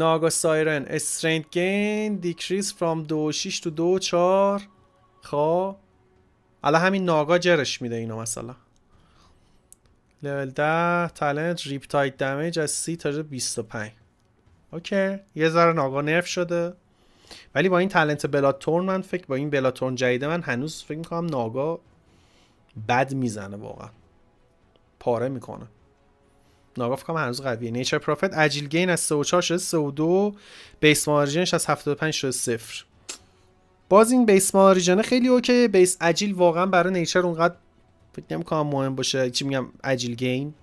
ناگا سایرن استرینت گین دیکریز فرام دو شیش تو دو چار خب الان همین ناگا جرش میده اینو مثلا لول ده، تالنت ریپ تایت دمیج از سی تا 25 اوکی یه ذره ناگا نرف شده ولی با این تالنت بلاتورن من فکر با این بلاتورن جدیده من هنوز فکر میکنم ناگا بد میزنه واقعا پاره میکنه ناگاف کام هنوز قویه نیچر پروفیت اجیل گین از 34 شده 32 بیس مارجینش از 75 شده 0 باز این بیس مارجینه خیلی اوکی بیس اجیل واقعا برای نیچر اونقدر فکر کنم مهم باشه چی میگم اجیل گین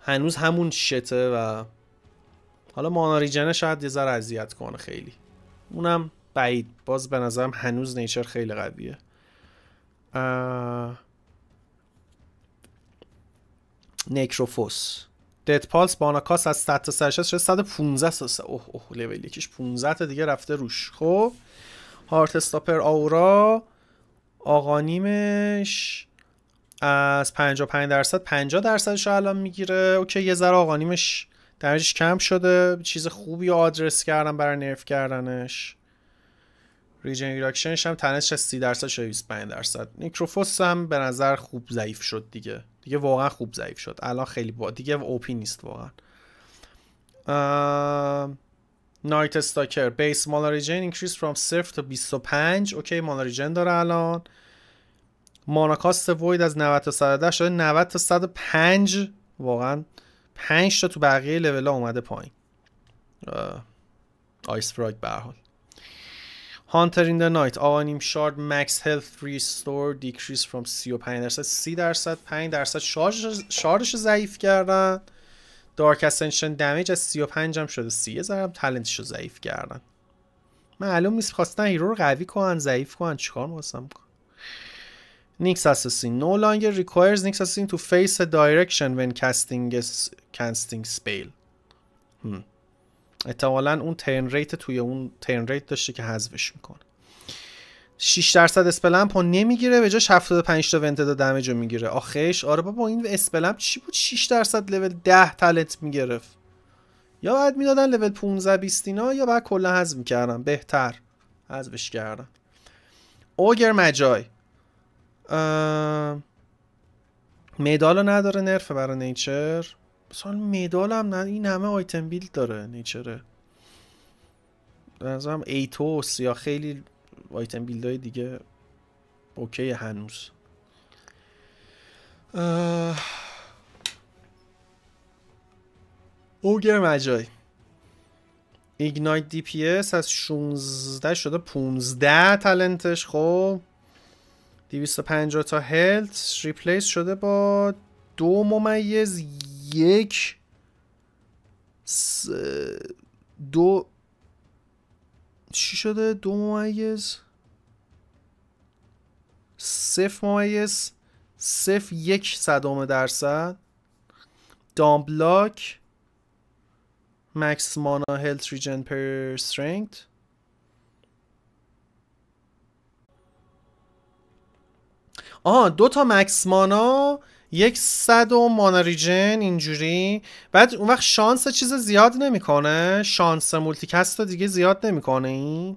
هنوز همون شته و حالا ماناریجنه شاید یه ذره اذیت کنه خیلی اونم بعید باز به نظرم هنوز نیچر خیلی قویه نکروفوس دد پالس باناکاس از 100 تا سرش 115 اوه اوه لول یکیش 15 تا دیگه رفته روش خب هارت استاپر آورا آقانیمش از 55 درصد 50 درصدش الان میگیره اوکی یه ذره آقانیمش درجش کم شده چیز خوبی آدرس کردم برای نرف کردنش ریجنریکشنش هم تنش از 30 درصد شده 25 درصد نیکروفوس هم به نظر خوب ضعیف شد دیگه دیگه واقعا خوب ضعیف شد الان خیلی با دیگه اوپی نیست واقعا نایت استاکر بیس مالا ریجن اینکریز فرام 0 تا 25 اوکی مالا ریجن داره الان ماناکاست وید از 90 تا 110 شده 90 تا 105 واقعا 5 تا تو بقیه لول ها اومده پایین آیس فراگ به هانتر این نایت آوانیم شارد مکس ری ریستور دیکریز فرام 35 درصد 30 درصد 5 درصد شاردشو ضعیف کردن دارک اسنشن دمیج از 35 هم شده 30 زرم تلنتش رو ضعیف کردن معلوم نیست خواستن هیرو رو قوی کنن ضعیف کنن چیکار میخواستم کن نیکس اساسین نو لانگر ریکوایرز نیکس اساسین تو فیس دایرکشن ون کاستینگ کاستینگ سپیل هم. احتمالا اون ترن ریت توی اون ترن ریت داشته که حذفش میکنه 6 درصد اسپلمپ رو نمیگیره به جاش 75 تا ونتدا دمیج رو میگیره آخیش آره بابا این اسپلمپ چی بود 6 درصد لول 10 تلنت میگرف؟ یا بعد میدادن لول 15 20 اینا یا بعد کلا حذف میکردن بهتر حذفش کردن اوگر مجای مدالو نداره نرفه برای نیچر مثلا مدال هم نه این همه آیتم بیل داره نیچره نظرم ایتوس یا خیلی آیتم بیلد های دیگه اوکی هنوز اه... اوگر مجای ایگنایت دی پی اس از 16 شده 15 تلنتش خب 250 تا هلت ریپلیس شده با دو ممیز یک دو چی شده دو ممیز صف ممیز صف یک صدام درصد دامبلاک مکس مانا هلت ریجن پر سترنگت آها دو تا مکس مانا یک صد و ماناریجن اینجوری بعد اون وقت شانس چیز زیاد نمیکنه شانس مولتیکست دیگه زیاد نمیکنه این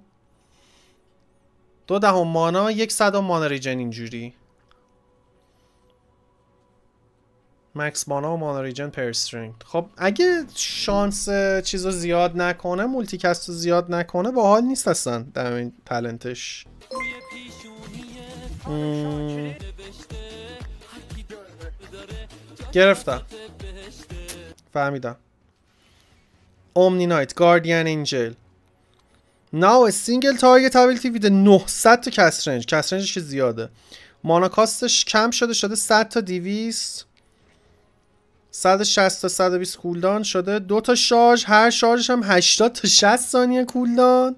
دو دهم مانا یک صد و ماناریجن اینجوری مکس مانا و ماناریجن پرسترینگ خب اگه شانس چیز رو زیاد نکنه مولتیکست رو زیاد نکنه باحال نیست اصلا در این تلنتش گرفتم فهمیدم اومنی نایت گاردین انجل ناو سینگل تارگت ابیلیتی ویده 900 تا کس رنج رنجش که زیاده ماناکاستش کم شده شده 100 تا 200 160 تا 120 کولدان شده دو تا شارژ هر شارژش هم 80 تا 60 ثانیه کولدان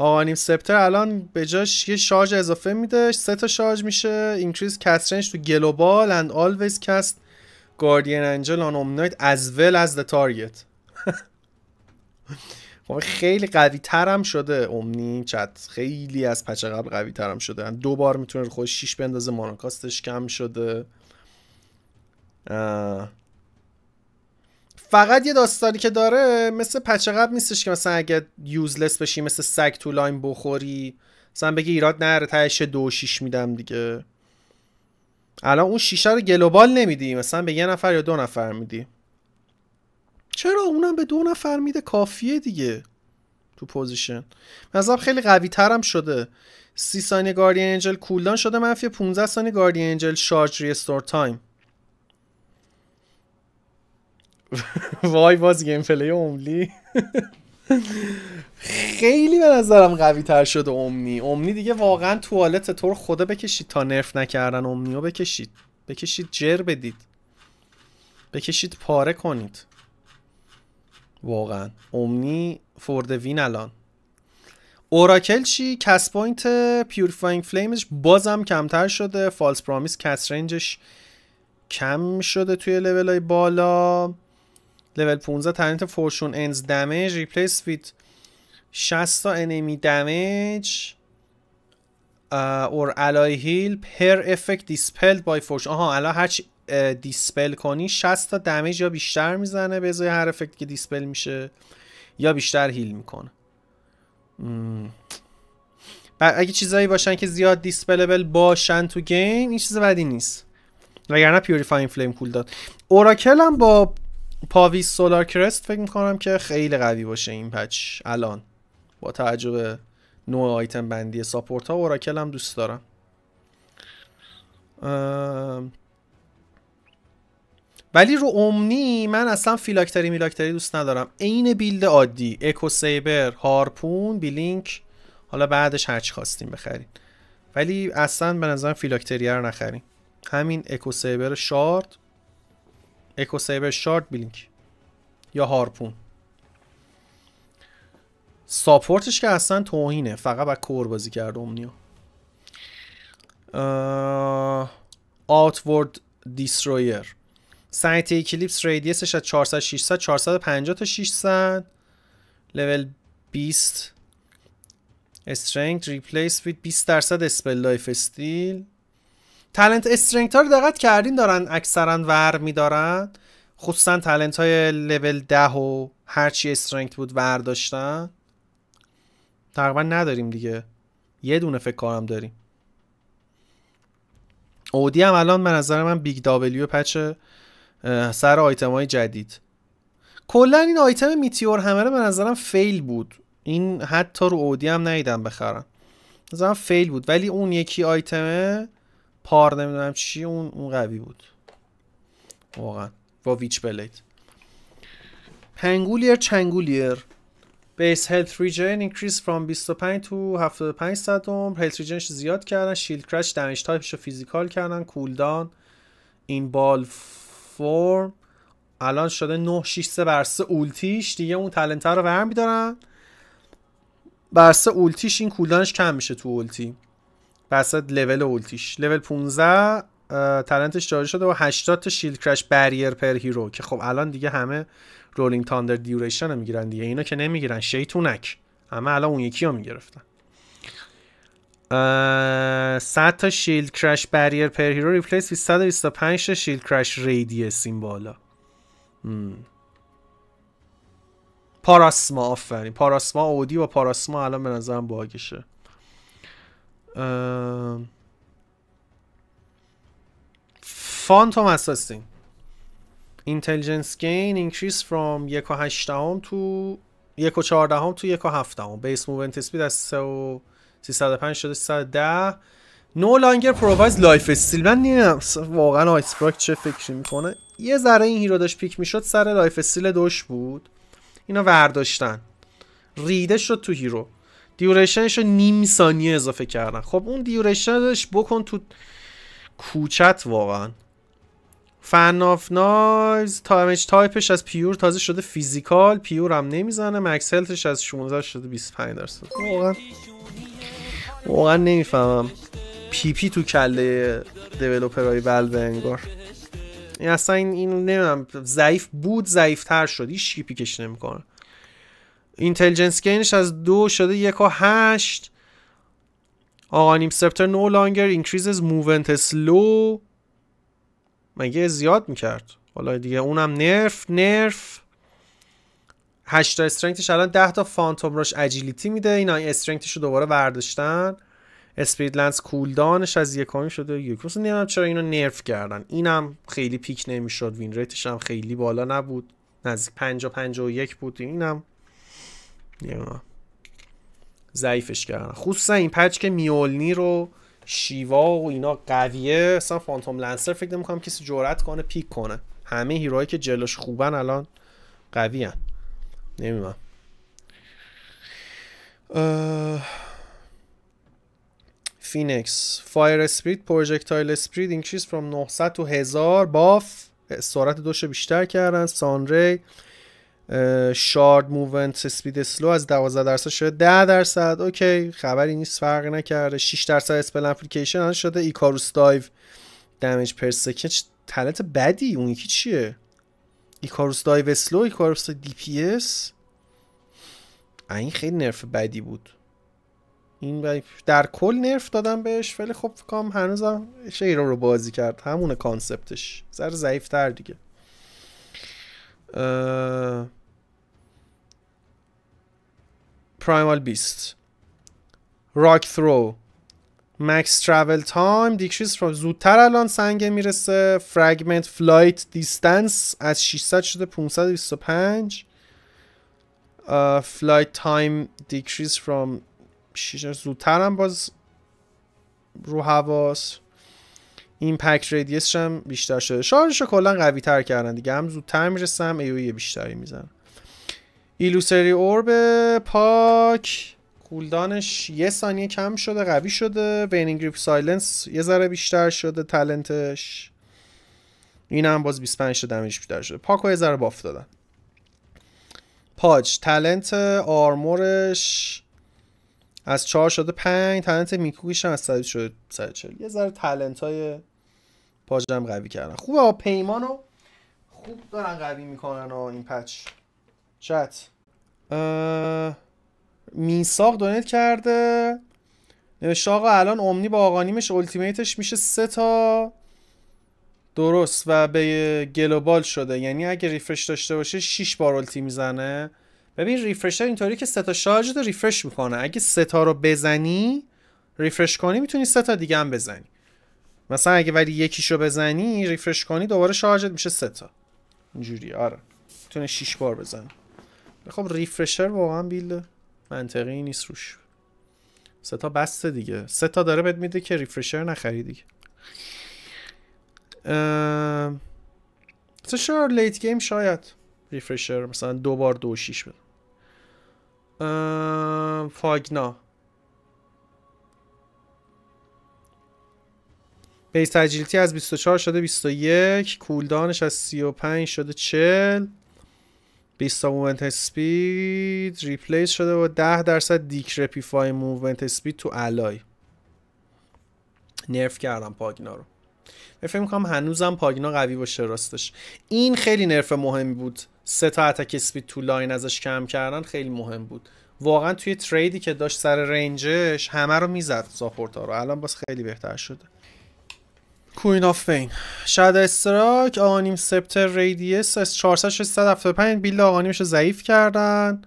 آقا سپتر الان به جاش یه شارژ اضافه میده سه تا شارژ میشه اینکریز کسترنج تو گلوبال اند آلویز کست گاردین انجل آن اومنایت از ول از د تارگت خیلی قوی ترم شده اومنی چت خیلی از پچه قبل قوی ترم شده دو بار میتونه خودش شیش بندازه ماناکاستش کم شده فقط یه داستانی که داره مثل پچه قبل نیستش که مثلا اگه یوزلس بشی مثل سگ تو لاین بخوری مثلا بگی ایراد نره تهش دو شیش میدم دیگه الان اون شیشه رو گلوبال نمیدی مثلا به یه نفر یا دو نفر میدی چرا اونم به دو نفر میده کافیه دیگه تو پوزیشن مثلا خیلی قوی ترم شده سی ثانیه گاردین انجل کولدان شده منفی 15 ثانیه گاردین انجل شارج ریستور تایم وای باز گیم پلی اوملی خیلی به نظرم قوی تر شده اومنی اومنی دیگه واقعا توالت رو خدا بکشید تا نرف نکردن و بکشید بکشید جر بدید بکشید پاره کنید واقعا اومنی فورد وین الان اوراکل چی؟ کس پوینت پیوریفاینگ فلیمش بازم کمتر شده فالس پرامیس کس رنجش کم شده توی لیول های بالا لول 15 تنیت فورشون انز دمیج ریپلیس ویت 60 تا انمی دمیج اور الای هیل پر افکت دیسپلد بای فورش آها الان هر چی دیسپل کنی 60 تا دمیج یا بیشتر میزنه به ازای هر افکت که دیسپل میشه یا بیشتر هیل میکنه اگه چیزایی باشن که زیاد دیسپلبل باشن تو گیم این چیز بدی نیست وگرنه پیوریفاین فلیم کول داد اوراکل هم با پاوی سولار کرست فکر میکنم که خیلی قوی باشه این پچ الان با توجه نوع آیتم بندی ساپورت ها اوراکل هم دوست دارم ولی رو امنی من اصلا فیلاکتری میلاکتری دوست ندارم عین بیلد عادی اکو هارپون بیلینک حالا بعدش هرچی خواستیم بخرین ولی اصلا به نظرم فیلاکتری رو نخریم همین اکو سیبر شارد اکو سیبر شارد بلینک یا هارپون ساپورتش که اصلا توهینه فقط با کور بازی کرد اومنیا آت وورد دیسترویر سایت اکلیپس ریدیسش از 400 600 450 تا 600 لول 20 استرنگت ریپلیس وید 20 درصد اسپل لایف استیل تلنت استرنگت ها رو دقت کردین دارن اکثرا ور میدارن خصوصا تلنت های لول ده و هرچی استرنگت بود ور داشتن تقریبا نداریم دیگه یه دونه فکر کارم داریم اودی هم الان به نظر من بیگ دابلیو پچه سر آیتم های جدید کلا این آیتم میتیور همه به نظرم فیل بود این حتی رو اودی هم ندیدم بخرم نظرم فیل بود ولی اون یکی آیتمه پار نمیدونم چی اون اون قوی بود واقعا با ویچ بلید پنگولیر چنگولیر بیس هلت ریجن اینکریز فرام 25 تو 75 صدم هلت ریجنش زیاد کردن شیلد کرش دمیج تایپش رو فیزیکال کردن کولدان این بال فورم الان شده 9 6 3 اولتیش دیگه اون تلنتر رو برمیدارن بر برسه اولتیش این کولدانش کم میشه تو اولتی بسات لول اولتیش لول 15 تلنتش جاری شده و 80 تا شیلد کرش بریر پر هیرو که خب الان دیگه همه رولینگ تاندر دیوریشن هم میگیرن دیگه اینا که نمیگیرن شیطونک همه الان اون یکی ها میگرفتن 100 تا شیلد کرش بریر پر هیرو ریپلیس 125 تا شیلد کرش ریدیس این بالا پاراسما آفرین پاراسما اودی و پاراسما الان به نظرم باگشه فانتوم اساسین اینتلیجنس گین اینکریز فرام یک و هم تو یک و چهاردهم تو یک و هم بیس موومنت اسپید از سه و پنج شده ده نو لانگر پروفایز لایف استیل من نیم واقعا براک چه فکری میکنه یه ذره این هیرو داشت پیک میشد سر لایف استیل دوش بود اینا ورداشتن ریده شد تو هیرو دیوریشنش رو نیم ثانیه اضافه کردن خب اون دیوریشنش بکن تو کوچت واقعا فن آف نایز تایمج تایپش از پیور تازه شده فیزیکال پیور هم نمیزنه مکس هلتش از 16 شده 25 درصد واقعا واقعا نمیفهمم پی پی تو کله های بلده انگار این اصلا این, این نمیدونم ضعیف بود ضعیفتر شد هیچ پیکش نمیکنه اینتلیجنس گینش از دو شده یک و هشت آقانیم سپتر نو لانگر اینکریزز موونت سلو مگه زیاد میکرد حالا دیگه اونم نرف نرف هشتا استرنگتش الان ده تا فانتوم راش اجیلیتی میده اینا استرنگتش رو دوباره برداشتن اسپید لنس کولدانش از یکمی شده یک روز چرا اینو نرف کردن اینم خیلی پیک نمیشد وین ریتش هم خیلی بالا نبود نزدیک 50 51 بود اینم نمیدونم ضعیفش کردن خصوصا این پچ که میولنی رو شیوا و اینا قویه اصلا فانتوم لنسر فکر نمیکنم کسی جرأت کنه پیک کنه همه هیروهایی که جلوش خوبن الان قوی هن. نمیدونم فینکس فایر اسپریت پروژکتایل اسپریت اینکریز فرام 900 تو 1000 باف سرعت دوش بیشتر کردن سانری شارد موومنت سپید سلو از 12 درصد شده 10 درصد اوکی خبری نیست فرق نکرده 6 درصد اسپل اپلیکیشن شده ایکاروس دایو دمیج پر سکند تلت بدی اون یکی چیه ایکاروس دایو سلو ایکاروس دی پی اس این خیلی نرف بدی بود این در کل نرف دادم بهش ولی خب کام هنوزم شیرا رو بازی کرد همون کانسپتش سر ضعیف تر دیگه پرایمال بیست راک ثرو مکس ترافل تایم فرام زودتر الان سنگ میرسه فرگمنت فلایت دیستنس از 600 شده 525 فلایت تایم دیکریز فرام زودتر هم باز رو هواس ایمپکت ریدیس هم بیشتر شده رو کلا قوی تر کردن دیگه هم زودتر میرسم ایوی e بیشتری میزن ایلوسری اورب پاک کولدانش یه ثانیه کم شده قوی شده وینینگ گریپ سایلنس یه ذره بیشتر شده تلنتش این هم باز 25 دمش بیشتر شده پاک یه ذره باف دادن پاچ تلنت آرمورش از چهار شده پنج تلنت میکوگیش هم از 100 شده یه ذره تلنت های پاچ هم قوی کردن خوبه پیمانو خوب دارن قوی میکنن و این پچ چت میساق دونت کرده نوشته آقا الان امنی با نیمش التیمیتش میشه سه تا درست و به گلوبال شده یعنی اگه ریفرش داشته باشه 6 بار التی میزنه ببین ریفرشر اینطوری که سه تا شارژ رو ریفرش میکنه اگه سه تا رو بزنی ریفرش کنی میتونی سه تا دیگه هم بزنی مثلا اگه ولی یکیشو بزنی ریفرش کنی دوباره شارژت میشه سه تا اینجوری آره میتونه بار بزنه خب ریفرشر واقعا بیلد منطقی نیست روش سه تا بسته دیگه سه تا داره بهت میده که ریفرشر نخری دیگه اه... سه لیت گیم شاید ریفرشر مثلا دو بار دو شیش بده فاگنا بیس اجیلتی از 24 شده 21 کولدانش از 35 شده 40 20 تا موومنت سپید ریپلیس شده و 10 درصد دیکرپیفای موومنت سپید تو الای نرف کردم پاگنا رو فکر میکنم هنوزم پاگینا قوی باشه راستش این خیلی نرف مهمی بود سه تا اتک اسپید تو لاین ازش کم کردن خیلی مهم بود واقعا توی تریدی که داشت سر رنجش همه رو میزد ها رو الان باز خیلی بهتر شده کوین آف فین شاد استراک آنیم سپتر ریدیس از 4675 بیلد بیل آنیمش رو ضعیف کردن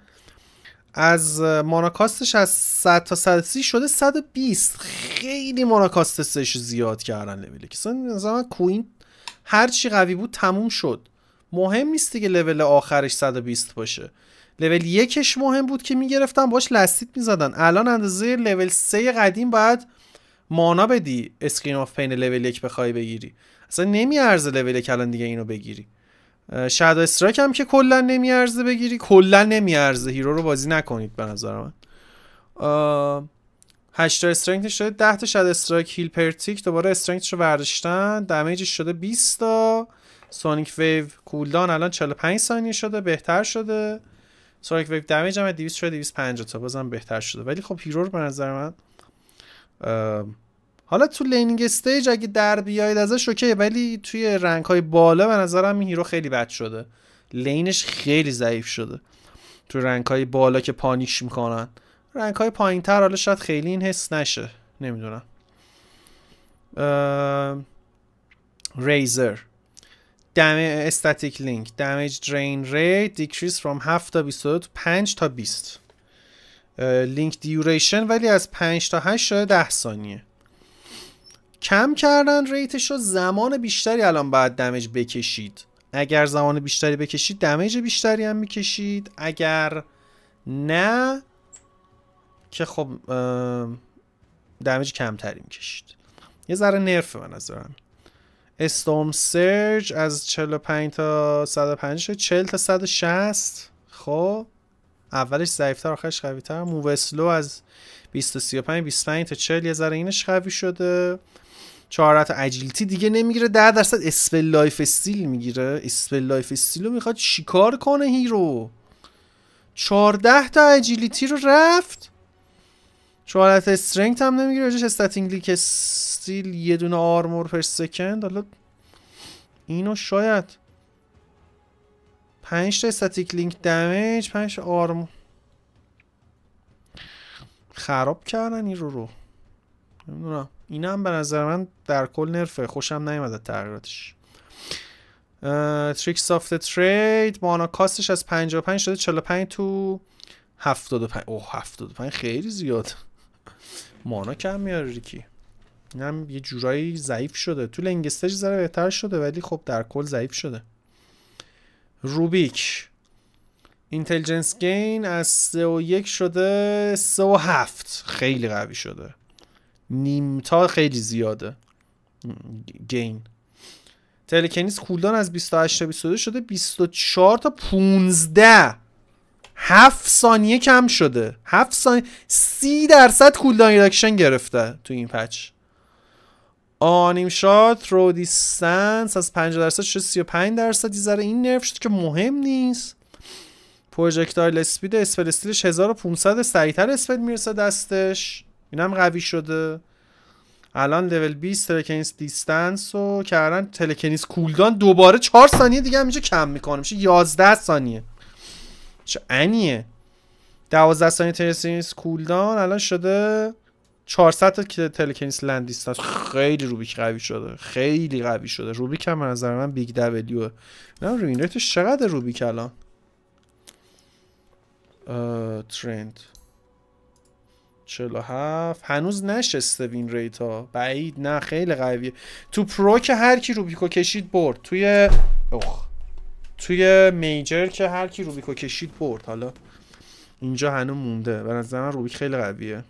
از ماناکاستش از 100 تا 130 شده 120 خیلی ماناکاستش زیاد کردن لول مثلا کوین هر چی قوی بود تموم شد مهم نیست که لول آخرش 120 باشه لول یکش مهم بود که میگرفتن باش لستیت میزدن الان اندازه لول 3 قدیم باید مانا بدی اسکرین آف پین لول یک بخوای بگیری اصلا نمیارزه لول یک الان دیگه اینو بگیری شاد استراک هم که کلا نمیارزه بگیری کلا نمیارزه هیرو رو بازی نکنید به نظر من هشتا استرنگت شده 10 تا شاد استراک هیل پرتیک دوباره استرنگت رو ورداشتن دمیجش شده 20 تا سونیک ویو کولدان الان 45 ثانیه شده بهتر شده سونیک ویو دمیج هم 200 شده 250 تا بازم بهتر شده ولی خب هیرو رو به نظر من حالا تو لینینگ استیج اگه در بیاید ازش اوکی ولی توی رنگ های بالا به نظرم این هیرو خیلی بد شده لینش خیلی ضعیف شده تو رنگ های بالا که پانیش میکنن رنگ های پایین تر حالا شاید خیلی این حس نشه نمیدونم ریزر استاتیک لینک دمیج درین ری دیکریز فرام 7 تا 22 5 تا 20 لینک دیوریشن ولی از 5 تا 8 شده 10 ثانیه کم کردن ریتش رو زمان بیشتری الان باید دمج بکشید اگر زمان بیشتری بکشید دمیج بیشتری هم میکشید اگر نه که خب دمیج کمتری میکشید یه ذره نرفه من از دارم استورم سرج از 45 تا 150 40 تا 160 خب اولش ضعیفتر آخرش قویتر مووسلو از 20 تا 35 25 تا 40 یه ذره اینش قوی شده چهارت اجیلتی دیگه نمیگیره 10 درصد اسپل لایف استیل میگیره اسپل لایف استیل رو میخواد شکار کنه هیرو 14 تا اجیلیتی رو رفت چهارت استرنگت هم نمیگیره راجش استاتینگ لیک استیل یه دونه آرمور پر سکند حالا اینو شاید پنج تا استاتیک لینک دمیج پنج آرم خراب کردن این رو رو نمیدونم این هم به نظر من در کل نرفه خوشم نیومده تغییراتش تریکس آف ترید مانا کاستش از 55 شده 45 تو 75 اوه 75 خیلی زیاد مانا کم میاره ریکی اینم یه جورایی ضعیف شده تو لنگستج ذره بهتر شده ولی خب در کل ضعیف شده روبیک اینتلیجنس گین از 3 و 1 شده 3 و 7 خیلی قوی شده نیمتا خیلی زیاده گین تلکنیس کولدان از 28 تا 22 شده 24 تا 15 7 ثانیه کم شده 7 ثانیه 30 درصد کولدان ریداکشن گرفته تو این پچ آنیم شات رو دیستنس از 5 درصد شد 35 درصد ذره این نرف شد که مهم نیست پروژکتایل اسپید اسپل استیلش 1500 سریعتر اسپل میرسه دستش اینم قوی شده الان لول 20 تلکنیس دیستنس و کردن تلکنیس کولدان دوباره 4 ثانیه دیگه هم اینجا کم میکنه میشه 11 ثانیه چه انیه 12 ثانیه تلکنیس کولدان الان شده 400 تا تلکنیس لندیستن خیلی روبیک قوی شده خیلی قوی شده روبیک هم نظر من بیگ دبلیو نه روی چقدر روبیک الان ترند 47 هنوز نشسته وین ریت ها بعید نه خیلی قویه تو پرو که هر کی روبیکو کشید برد توی اوخ. توی میجر که هر کی روبیکو کشید برد حالا اینجا هنوز مونده به نظر من روبیک خیلی قویه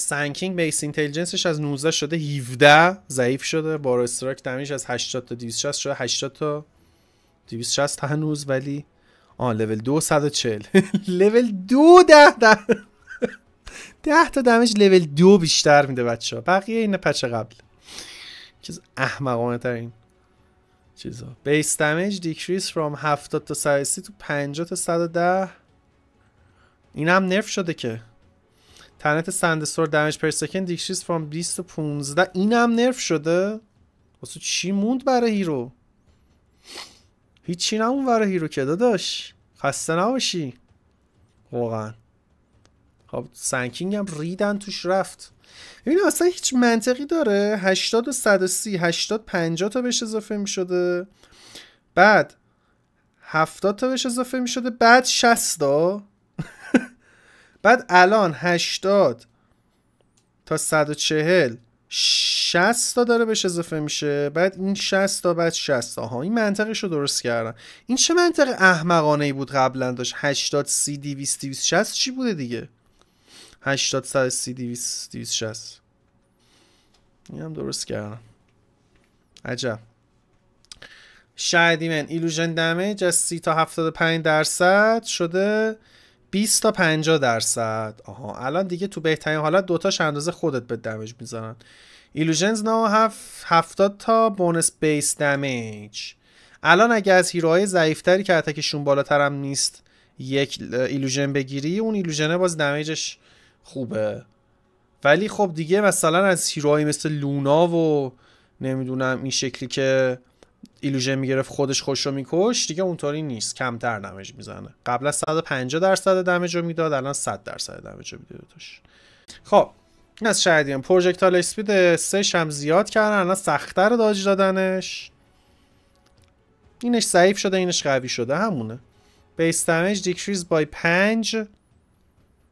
سنکینگ بیس اینتلیجنسش از 19 شده 17 ضعیف شده بار استراک دمیج از 80 تا 260 شده 80 تا 260 تا هنوز ولی آ لول 2 140 لول 2 10 10 10 تا دمیج لول 2 بیشتر میده بچه ها بقیه این پچه قبل چیز احمقانه ترین چیزا بیس دمیج دیکریز فرام 70 تا 130 تو 50 تا 110 اینم نرف شده که تنت سندستور دمیج پر سکند دیکریز فرام 20 تا 15 اینم نرف شده واسه چی موند برای هیرو هیچی نمون برای هیرو که داداش خسته نباشی واقعا خب سنکینگ هم ریدن توش رفت این اصلا هیچ منطقی داره 80 و 130 80 50 تا بهش اضافه می شده بعد 70 تا بهش اضافه می شده بعد 60 تا بعد الان 80 تا 140 60 تا داره بهش اضافه میشه بعد این 60 تا بعد 60 تا ها این منطقش رو درست کردن این چه منطق احمقانه ای بود قبلا داشت 80 30 200 260 چی بوده دیگه 80 100 سی 200 260 این هم درست کردم. عجب شاید من ایلوژن دمیج از 30 تا 75 درصد شده 20 تا 50 درصد آها الان دیگه تو بهترین حالت دوتاش اندازه خودت به دمیج میزنن ایلوژنز نه 70 تا بونس بیس دمیج الان اگه از هیروهای ضعیفتری که اتکشون بالاترم نیست یک ایلوژن بگیری اون ایلوژنه باز دمیجش خوبه ولی خب دیگه مثلا از هیروهایی مثل لونا و نمیدونم این شکلی که ایلوژن میگرفت خودش خوش رو میکش دیگه اونطوری نیست کمتر دمج میزنه قبلا 150 درصد دمج رو میداد الان 100 درصد دمج رو میده توش خب این از هم پروژکتال اسپید سش هم زیاد کردن الان سختتر داج دادنش اینش ضعیف شده اینش قوی شده همونه بیس دمج دیکریز بای 5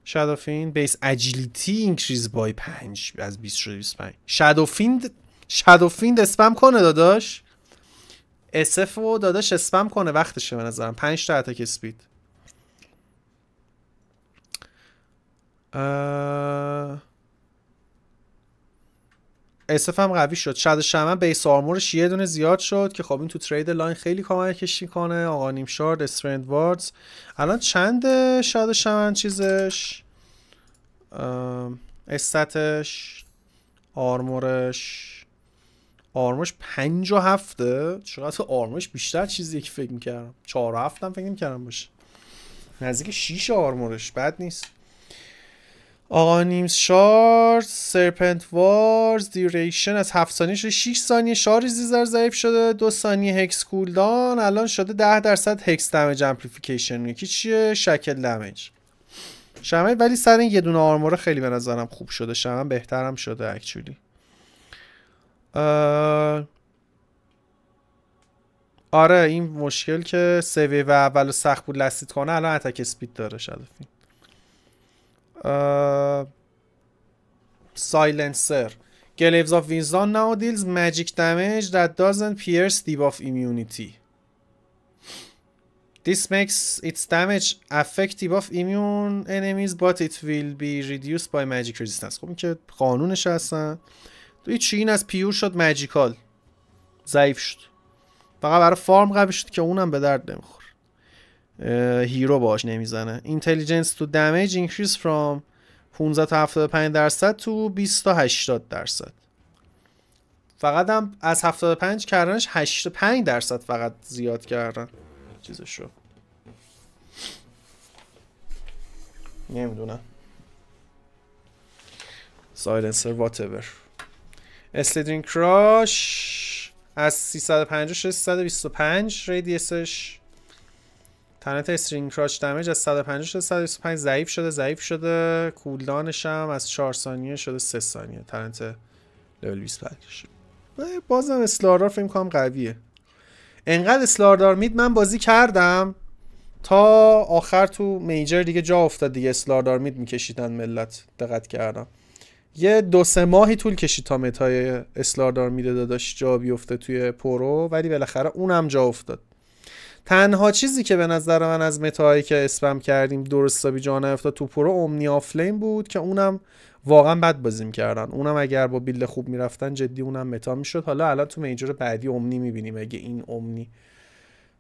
شادوفیند بیس اجیلیتی اینکریز بای 5 از 20 شده 25 شادوفین شادوفیند اسپم کنه داداش اسف و داداش اسپم کنه وقتشه به نظرم 5 تا اتک اسپید اسف هم قوی شد شد شمن بیس آرمورش یه دونه زیاد شد که خب این تو ترید لاین خیلی کشی کنه آقا نیم شارد استرند واردز الان چند شد شمن چیزش استش استتش آرمورش آرمش پنج و هفته چقدر آرمش بیشتر چیزی که فکر میکردم چهار و هفتم فکر میکردم باشه نزدیک 6 آرمورش بد نیست آقا نیمز شارژ سرپنت وارز دیوریشن از 7 ثانیه شده 6 ثانیه شارژ زیزر ضعیف شده 2 ثانیه هکس کولدان الان شده 10 درصد هکس دمیج امپلیفیکیشن یکی چیه شکل دمیج شمعی ولی سر این یه دونه آرموره خیلی به نظرم خوب شده شمعم بهترم شده اکچولی آره این مشکل که سوی و اولو سخت بود لستید کنه الان اتک سپید داره شده سایلنسر گلیوز آف وینزان ناو دیلز مجیک دمیج رد دازن پیرس دیب ایمیونیتی دیس میکس ایتس دمیج افکت دیب آف ایمیون انمیز بات ایت ویل بی ریدیوست بای مجیک ریزیستنس خب این که قانونش هستن این چی این از پیور شد ماجیکال ضعیف شد فقط برای فارم قوی شد که اونم به درد نمیخور هیرو باش نمیزنه اینتلیجنس تو دمیج اینکریز فرام 15 تا 75 درصد تو 20 تا 80 درصد فقط هم از 75 کردنش 85 درصد فقط زیاد کردن چیزشو نمیدونم سایلنسر واتور اسلیدرین کراش از 350 625 ریدیسش تنت استرینگ کراش دمیج از 150 شده 125 ضعیف شده ضعیف شده کولدانش هم از 4 ثانیه شده 3 ثانیه تنت لول 25 بازم اسلاردار فکر کنم قویه انقدر اسلاردار مید من بازی کردم تا آخر تو میجر دیگه جا افتاد دیگه اسلاردار مید میکشیدن ملت دقت کردم یه دو سه ماهی طول کشید تا متای اسلاردار میده داداش جا بیفته توی پرو ولی بالاخره اونم جا افتاد تنها چیزی که به نظر من از متاهایی که اسپم کردیم بی جا افتاد تو پرو اومنی فلیم بود که اونم واقعا بد بازی کردن اونم اگر با بیل خوب میرفتن جدی اونم متا میشد حالا الان تو میجر بعدی امنی میبینیم اگه این امنی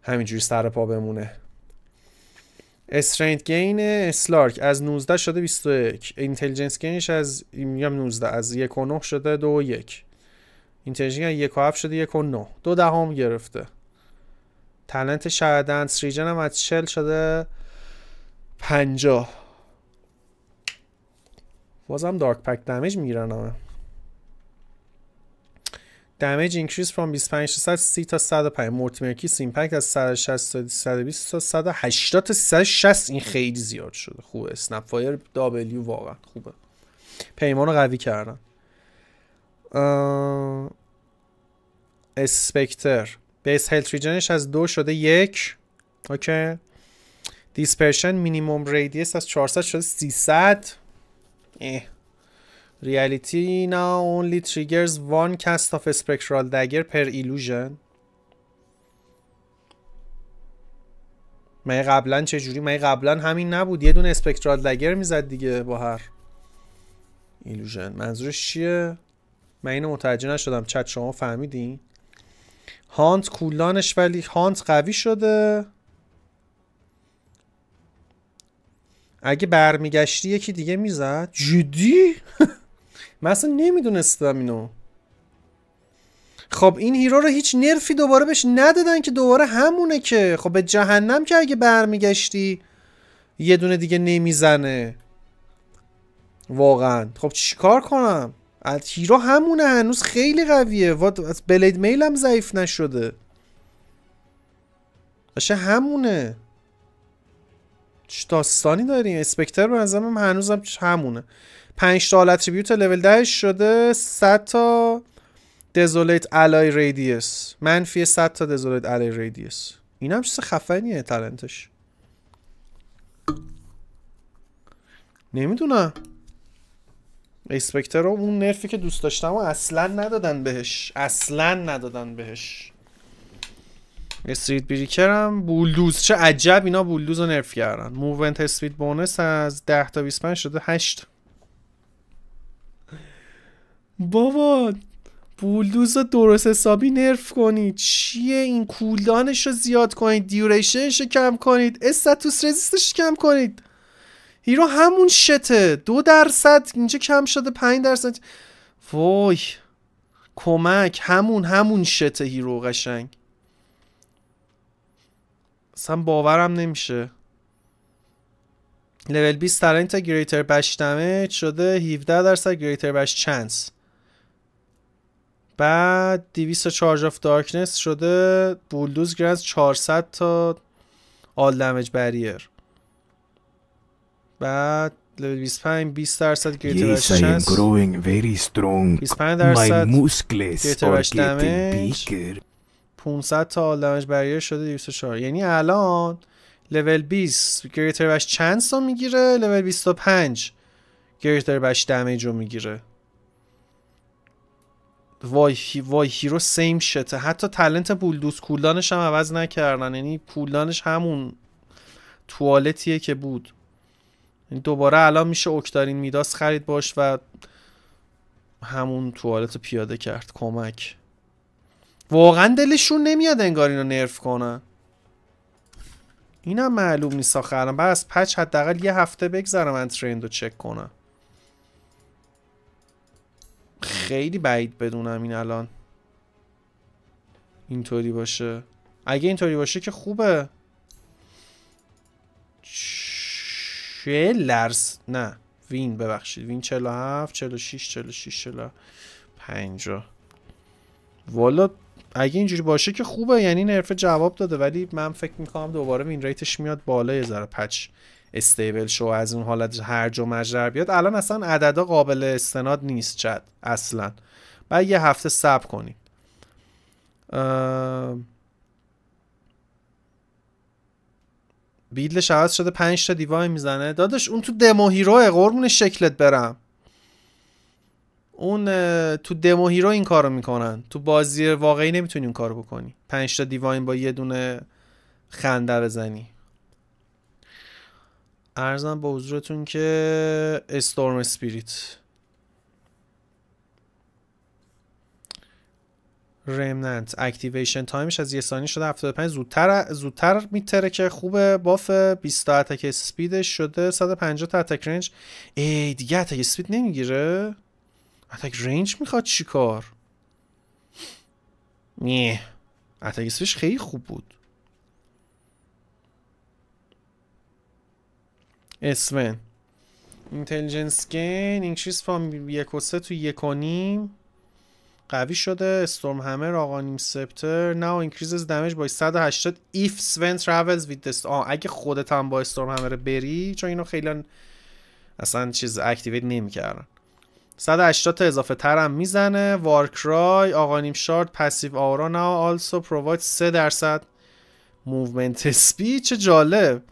همینجوری سر پا بمونه استرنت گین اسلارک از 19 شده 21 اینتلیجنس گینش از میگم 19 از 1.9 شده 2.1 اینتلیجنس گین 1.7 شده 1.9 دو دهم گرفته تلنت شهدن ریجن هم از 40 شده 50 بازم دارک پک دمیج میگیرن همه دمیج اینکریز فرام 25 تا 30 تا 105 مورتیمرکی سیمپکت از 160 تا 120 تا 180 تا 160 این خیلی زیاد شده خوبه اسنپ فایر دابلیو واقعا خوبه پیمان رو قوی کردن اسپکتر بیس هلت ریجنش از دو شده یک اوکی دیسپرشن مینیموم ریدیس از 400 شده 300 اه Reality now only triggers one cast of spectral dagger per illusion من قبلا جوری من قبلا همین نبود یه دونه اسپکترال دگر میزد دیگه با هر ایلوژن منظورش چیه من اینو متوجه نشدم چت شما فهمیدین هانت کولانش ولی هانت قوی شده اگه برمیگشتی یکی دیگه میزد جدی من اصلا نمیدونستم اینو خب این هیرو رو هیچ نرفی دوباره بهش ندادن که دوباره همونه که خب به جهنم که اگه برمیگشتی یه دونه دیگه نمیزنه واقعا خب چیکار کنم از هیرو همونه هنوز خیلی قویه و از بلید میل هم ضعیف نشده باشه همونه چه داستانی داریم اسپکتر به نظرم هنوزم همونه 5 تا اتریبیوت لول 10 شده 100 تا دزولیت الای ریدیس منفی 100 تا دزولیت الای ریدیس این هم چیز خفنیه تلنتش نمیدونم اسپکتر رو اون نرفی که دوست داشتم و اصلا ندادن بهش اصلا ندادن بهش استریت بریکر هم بولدوز چه عجب اینا بولدوز رو نرف کردن موومنت استریت بونس از 10 تا 25 شده 8 بابا بولدوز رو درست حسابی نرف کنید چیه این کولدانش رو زیاد کنید دیوریشنش رو کم کنید استاتوس رزیستش کم کنید هیرو همون شته دو درصد اینجا کم شده پنج درصد وای کمک همون همون شته هیرو قشنگ اصلا باورم نمیشه لول 20 ترنت تا گریتر بش دمج شده 17 درصد گریتر بش چانس بعد 200 چارج آف دارکنس شده بولدوز گرنز 400 تا آل دمیج بریر بعد لول 25 20 درصد گریت yes, 25 درصد My دمج 500 تا آل بریر شده 204 یعنی الان لول 20 گریتر بش چند رو میگیره لول 25 گریتر بش دمیج رو میگیره وای, وای هیرو سیم شته حتی تلنت بولدوز کولدانش هم عوض نکردن یعنی کولدانش همون توالتیه که بود یعنی دوباره الان میشه اکتارین میداس خرید باش و همون توالت رو پیاده کرد کمک واقعا دلشون نمیاد انگار اینو نرف کنن اینم معلوم نیست آخرم بعد از پچ حداقل یه هفته بگذرم من ترند رو چک کنم خیلی بعید بدونم این الان اینطوری باشه اگه اینطوری باشه که خوبه چه لرز نه وین ببخشید وین 47 46 46 50 والا اگه اینجوری باشه که خوبه یعنی این جواب داده ولی من فکر میکنم دوباره وین ریتش میاد بالا یه ذره پچ استیبل شو از اون حالت هر جو مجر بیاد الان اصلا عددا قابل استناد نیست چت اصلا بعد یه هفته صبر کنید بیدلش عوض شده 5 تا دیوای میزنه دادش اون تو دمو هیروه قربون شکلت برم اون تو دمو هیرو این کارو میکنن تو بازی واقعی نمیتونی اون کارو بکنی 5 تا دیواین با یه دونه خنده بزنی ارزم با حضورتون که استورم اسپیریت رمننت اکتیویشن تایمش از یه ثانیه شده 75 زودتر زودتر میتره که خوبه باف 20 تا اتک اسپیدش شده 150 تا اتک رنج ای دیگه اتک اسپید نمیگیره اتک رنج میخواد چیکار نه اتک اسپیدش خیلی خوب بود اسون اینتلیجنس گین اینکریز فرام یک و سه تو یک و نیم قوی شده استورم همر آقا نیم سپتر نه اینکریزز دمیج با 180 ایف سون ترافلز وید دست اگه خودت هم با استورم همر بری چون اینو خیلی اصلا چیز اکتیویت نمیکردن 180 تا اضافه هم میزنه وارکرای آقا نیم شارد پسیو آورا نه آلسو پروواید 3 درصد موومنت سپی چه جالب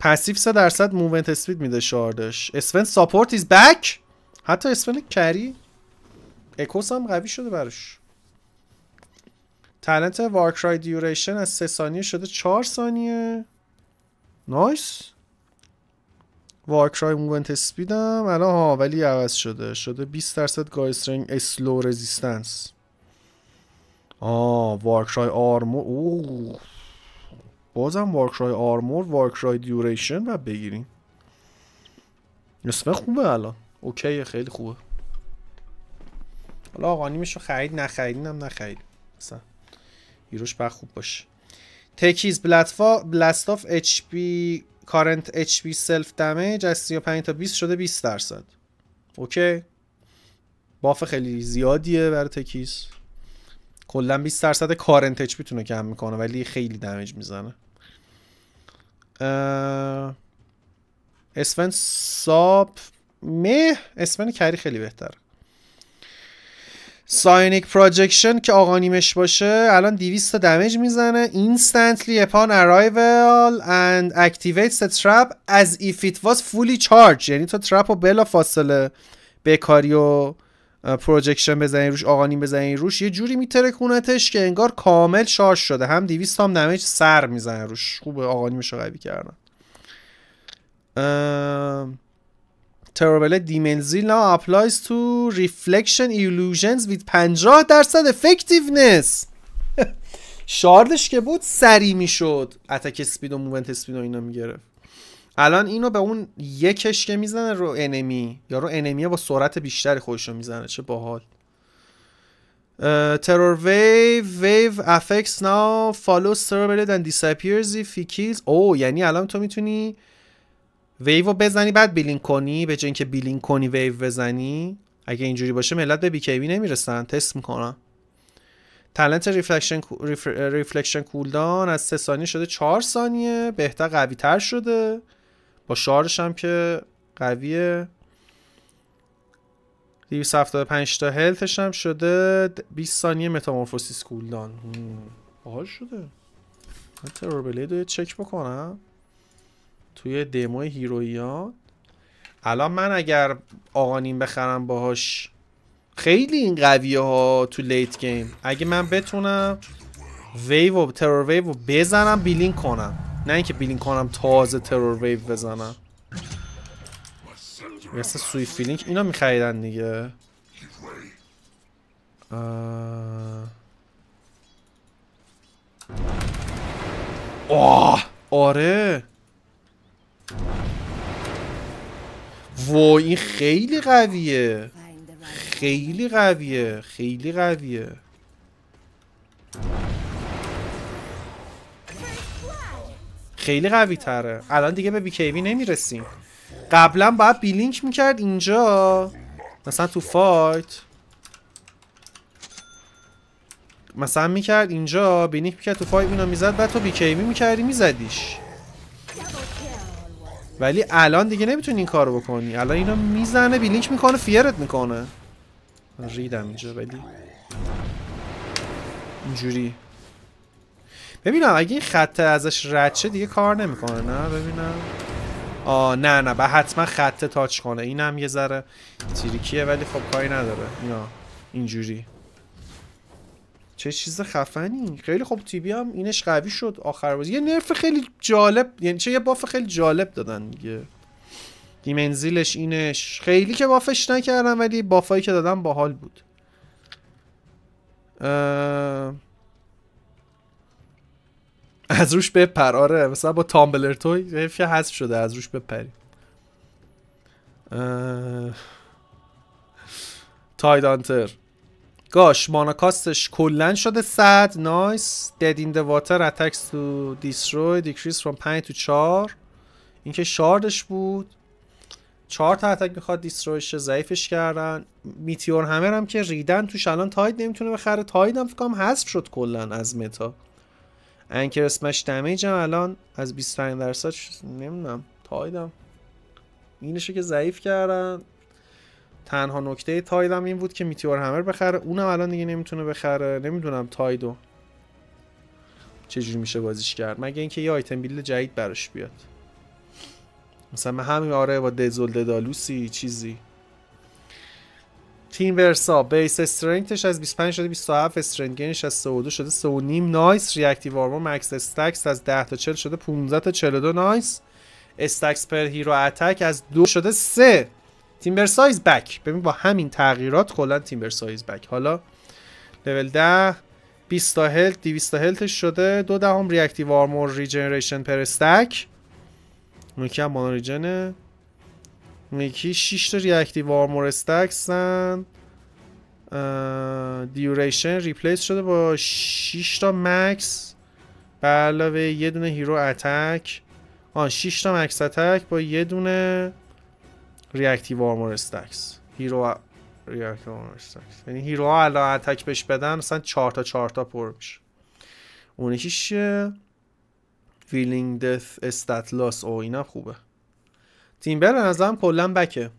پسیف 3 درصد مومنت اسپید میده شاردش اسفن ساپورت ایز بک حتی اسفن کری اکوس هم قوی شده براش تلنت وارکرای دیوریشن از 3 ثانیه شده 4 ثانیه نایس وارکرای مومنت موومنت هم الان ها ولی عوض شده شده 20 درصد گایسترینگ اسلو رزیستنس آه وارکرای آرمو اوه بازم وارکرای آرمور وارکرای دیوریشن و بگیریم نصفه خوبه الان اوکیه خیلی خوبه حالا آقا نیمشو خرید نخریدین هم نخرید مثلا ایروش بر خوب باشه تکیز بلاتفا بلاستاف اچ بی کارنت اچ بی سلف دمیج از 35 تا 20 شده 20 درصد اوکی باف خیلی زیادیه برای تکیز کلا 20 درصد کارنت اچ بی تونه کم میکنه ولی خیلی دمیج میزنه اسفن ساب مه اسفن کری خیلی بهتر ساینیک پروجکشن که آقانیمش باشه الان 200 تا دمیج میزنه اینستنتلی اپان ارایویل اند اکتیویتس ترپ از ایف ایت واز فولی چارج یعنی تو ترپ و بلا فاصله بکاری و پروجکشن بزنین روش آقانیم بزنین روش یه جوری میترکونتش که انگار کامل شارژ شده هم 200 تام دمیج سر میزنه روش خوبه آقانیمشو قوی کردن تروبل دیمنزیل نا اپلایز تو ریفلکشن ایلوژنز وید 50 درصد افکتیونس شاردش که بود سری میشد اتک اسپید و مومنت اسپید و اینا میگرفت الان اینو به اون یکش که میزنه رو انمی یا رو انمیه با سرعت بیشتری خودش رو میزنه چه باحال ترور ویو ویو افکس نا فالو سربلد اند دیساپیرز کیلز او یعنی الان تو میتونی ویو رو بزنی بعد بیلینگ کنی به جای اینکه بیلینگ کنی ویو بزنی اگه اینجوری باشه ملت به بیکیبی نمیرسن تست میکنن تلنت ریفلکشن ریفلکشن کولدان از 3 ثانیه شده 4 ثانیه بهتر قوی تر شده با شعارش هم که قویه 275 تا هلتش هم شده 20 ثانیه متامورفوسیس کولدان باحال شده من ترور بلید رو چک بکنم توی دمو هیرویان الان من اگر آقانین بخرم باهاش خیلی این قویه ها تو لیت گیم اگه من بتونم ویو و ترور ویو بزنم بیلین کنم نه اینکه بیلینگ کنم تازه ترور ویو بزنم مثل سوی فیلینگ اینا میخریدن دیگه آه... آره وای این خیلی قویه خیلی قویه خیلی قویه خیلی قوی تره الان دیگه به بیکیوی نمیرسیم قبلا باید بیلینک میکرد اینجا مثلا تو فایت مثلا میکرد اینجا بینیک میکرد تو فایت اینو میزد بعد تو بیکیوی میکردی میزدیش ولی الان دیگه نمیتونی این کارو بکنی الان اینو میزنه بیلینک میکنه فیرت میکنه ریدم اینجا ولی اینجوری ببینم اگه این خط ازش رد شه دیگه کار نمیکنه نه ببینم آه نه نه به حتما خط تاچ کنه اینم یه ذره تریکیه ولی خب کاری نداره یا اینجوری چه چیز خفنی خیلی خب تیبی هم اینش قوی شد آخر بازی یه نرف خیلی جالب یعنی چه یه باف خیلی جالب دادن دیگه دیمنزیلش اینش خیلی که بافش نکردم ولی بافایی که دادم باحال بود از روش بپر آره مثلا با تامبلر توی حیف حذف شده از روش بپری اه... تایدانتر گاش ماناکاستش کلا شده 100 نایس دد این واتر اتکس تو دیستروی دیکریز فرام 5 تو 4 این که شاردش بود 4 تا اتک میخواد دیسترویش ضعیفش کردن میتیور همه هم که ریدن توش الان تاید نمیتونه بخره تاید هم فکر حذف شد کلا از متا انکر اسمش دمیج هم الان از 25 درصد نمیدونم تایدم اینشو که ضعیف کردن تنها نکته تایدم این بود که میتیور همر بخره اونم الان دیگه نمیتونه بخره نمیدونم تایدو چجوری میشه بازیش کرد مگه اینکه یه آیتم بیل جدید براش بیاد مثلا همین آره با دزل ددالوسی چیزی تیم ورسا بیس استرنگتش از 25 شده 27 استرنگ گینش از 32 شده 3.5 نایس ریاکتیو آرمور مکس استکس از 10 تا 40 شده 15 تا 42 نایس استکس پر هیرو اتک از 2 شده 3 تیمبر سایز بک ببین با همین تغییرات کلا تیمبر سایز بک حالا لول 10 20 تا هلت 200 تا هلتش شده 2 دهم ریاکتیو آرمور ریجنریشن پر استک اون یکی هم مانا ریجنه یکی 6 تا ریاکتیو آرمور استکسن دیوریشن ریپلیس شده با 6 تا مکس به علاوه یه دونه هیرو اتک آن 6 تا مکس اتک با یه دونه ریاکتیو آرمور استکس هیرو ریاکتیو آرمور استکس یعنی هیرو ها علا اتک بهش بدن مثلا 4 تا 4 تا پر میشه اون یکیشه ویلینگ دث لاس او اینا خوبه تیمبر از هم کلا بکه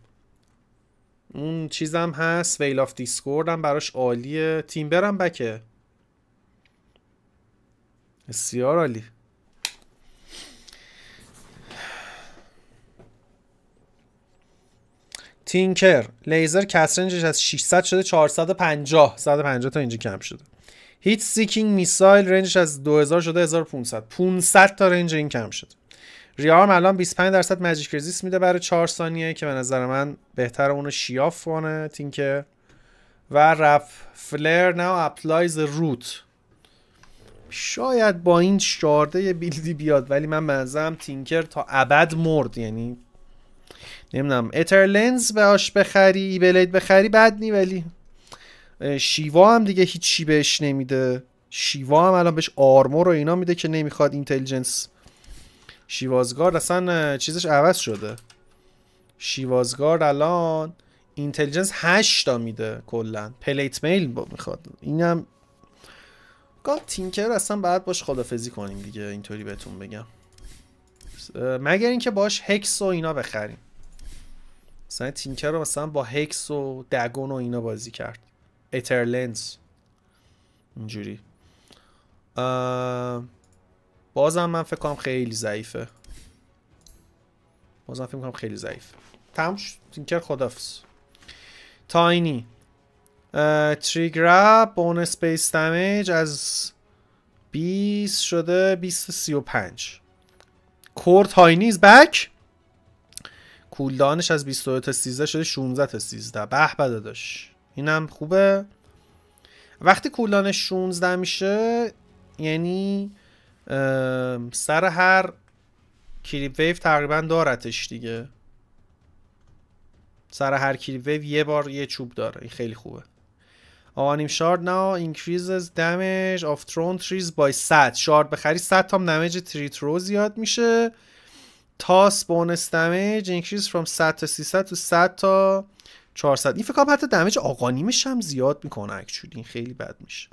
اون چیزم هست ویل آف دیسکورد هم براش عالیه تیم برم بکه بسیار عالی تینکر لیزر کسرنجش از 600 شده 450 150 تا اینجا کم شده هیت سیکینگ میسایل رنجش از 2000 شده 1500 500 تا رنج این کم شده ریارم الان 25 درصد مجیک رزیست میده برای 4 ثانیه که به نظر من بهتر اونو شیاف کنه تینکر و رف فلر نو اپلایز روت شاید با این شارده بیلدی بیاد ولی من منظرم تینکر تا ابد مرد یعنی نمیدونم اترلنز آش بخری بلید بخری بد نی ولی شیوا هم دیگه هیچی بهش نمیده شیوا هم الان بهش آرمور و اینا میده که نمیخواد اینتلیجنس شیوازگار اصلا چیزش عوض شده شیوازگار الان اینتلیجنس 8 تا میده کلا پلیت میل میخواد اینم گاد تینکر اصلا بعد باش خدافزی کنیم دیگه اینطوری بهتون بگم مگر اینکه باش هکس و اینا بخریم مثلا تینکر رو مثلا با هکس و دگون و اینا بازی کرد اترلنز اینجوری آه... بازم من فکر کنم خیلی ضعیفه بازم فکر کنم خیلی ضعیف تمش تینکر خدافز تاینی تریگراب بون اسپیس دمیج از 20 شده 23.5. 35 کور تاینیز بک کولدانش از 22 تا 13 شده 16 تا 13 به به داداش اینم خوبه وقتی کولدانش 16 میشه یعنی سر هر کلیپ ویو تقریبا دارتش دیگه سر هر کلیپ ویو یه بار یه چوب داره این خیلی خوبه آنیم شارد نا اینکریزز دمیج آف ترون تریز بای 100 شارد بخری 100 تام دمیج تریت رو زیاد میشه تاس بونس دمیج اینکریز فرام 100 تا 300 تو 100 تا 400 این فکر کنم حتی دمیج آقانیمش هم زیاد میکنه اکچولی این خیلی بد میشه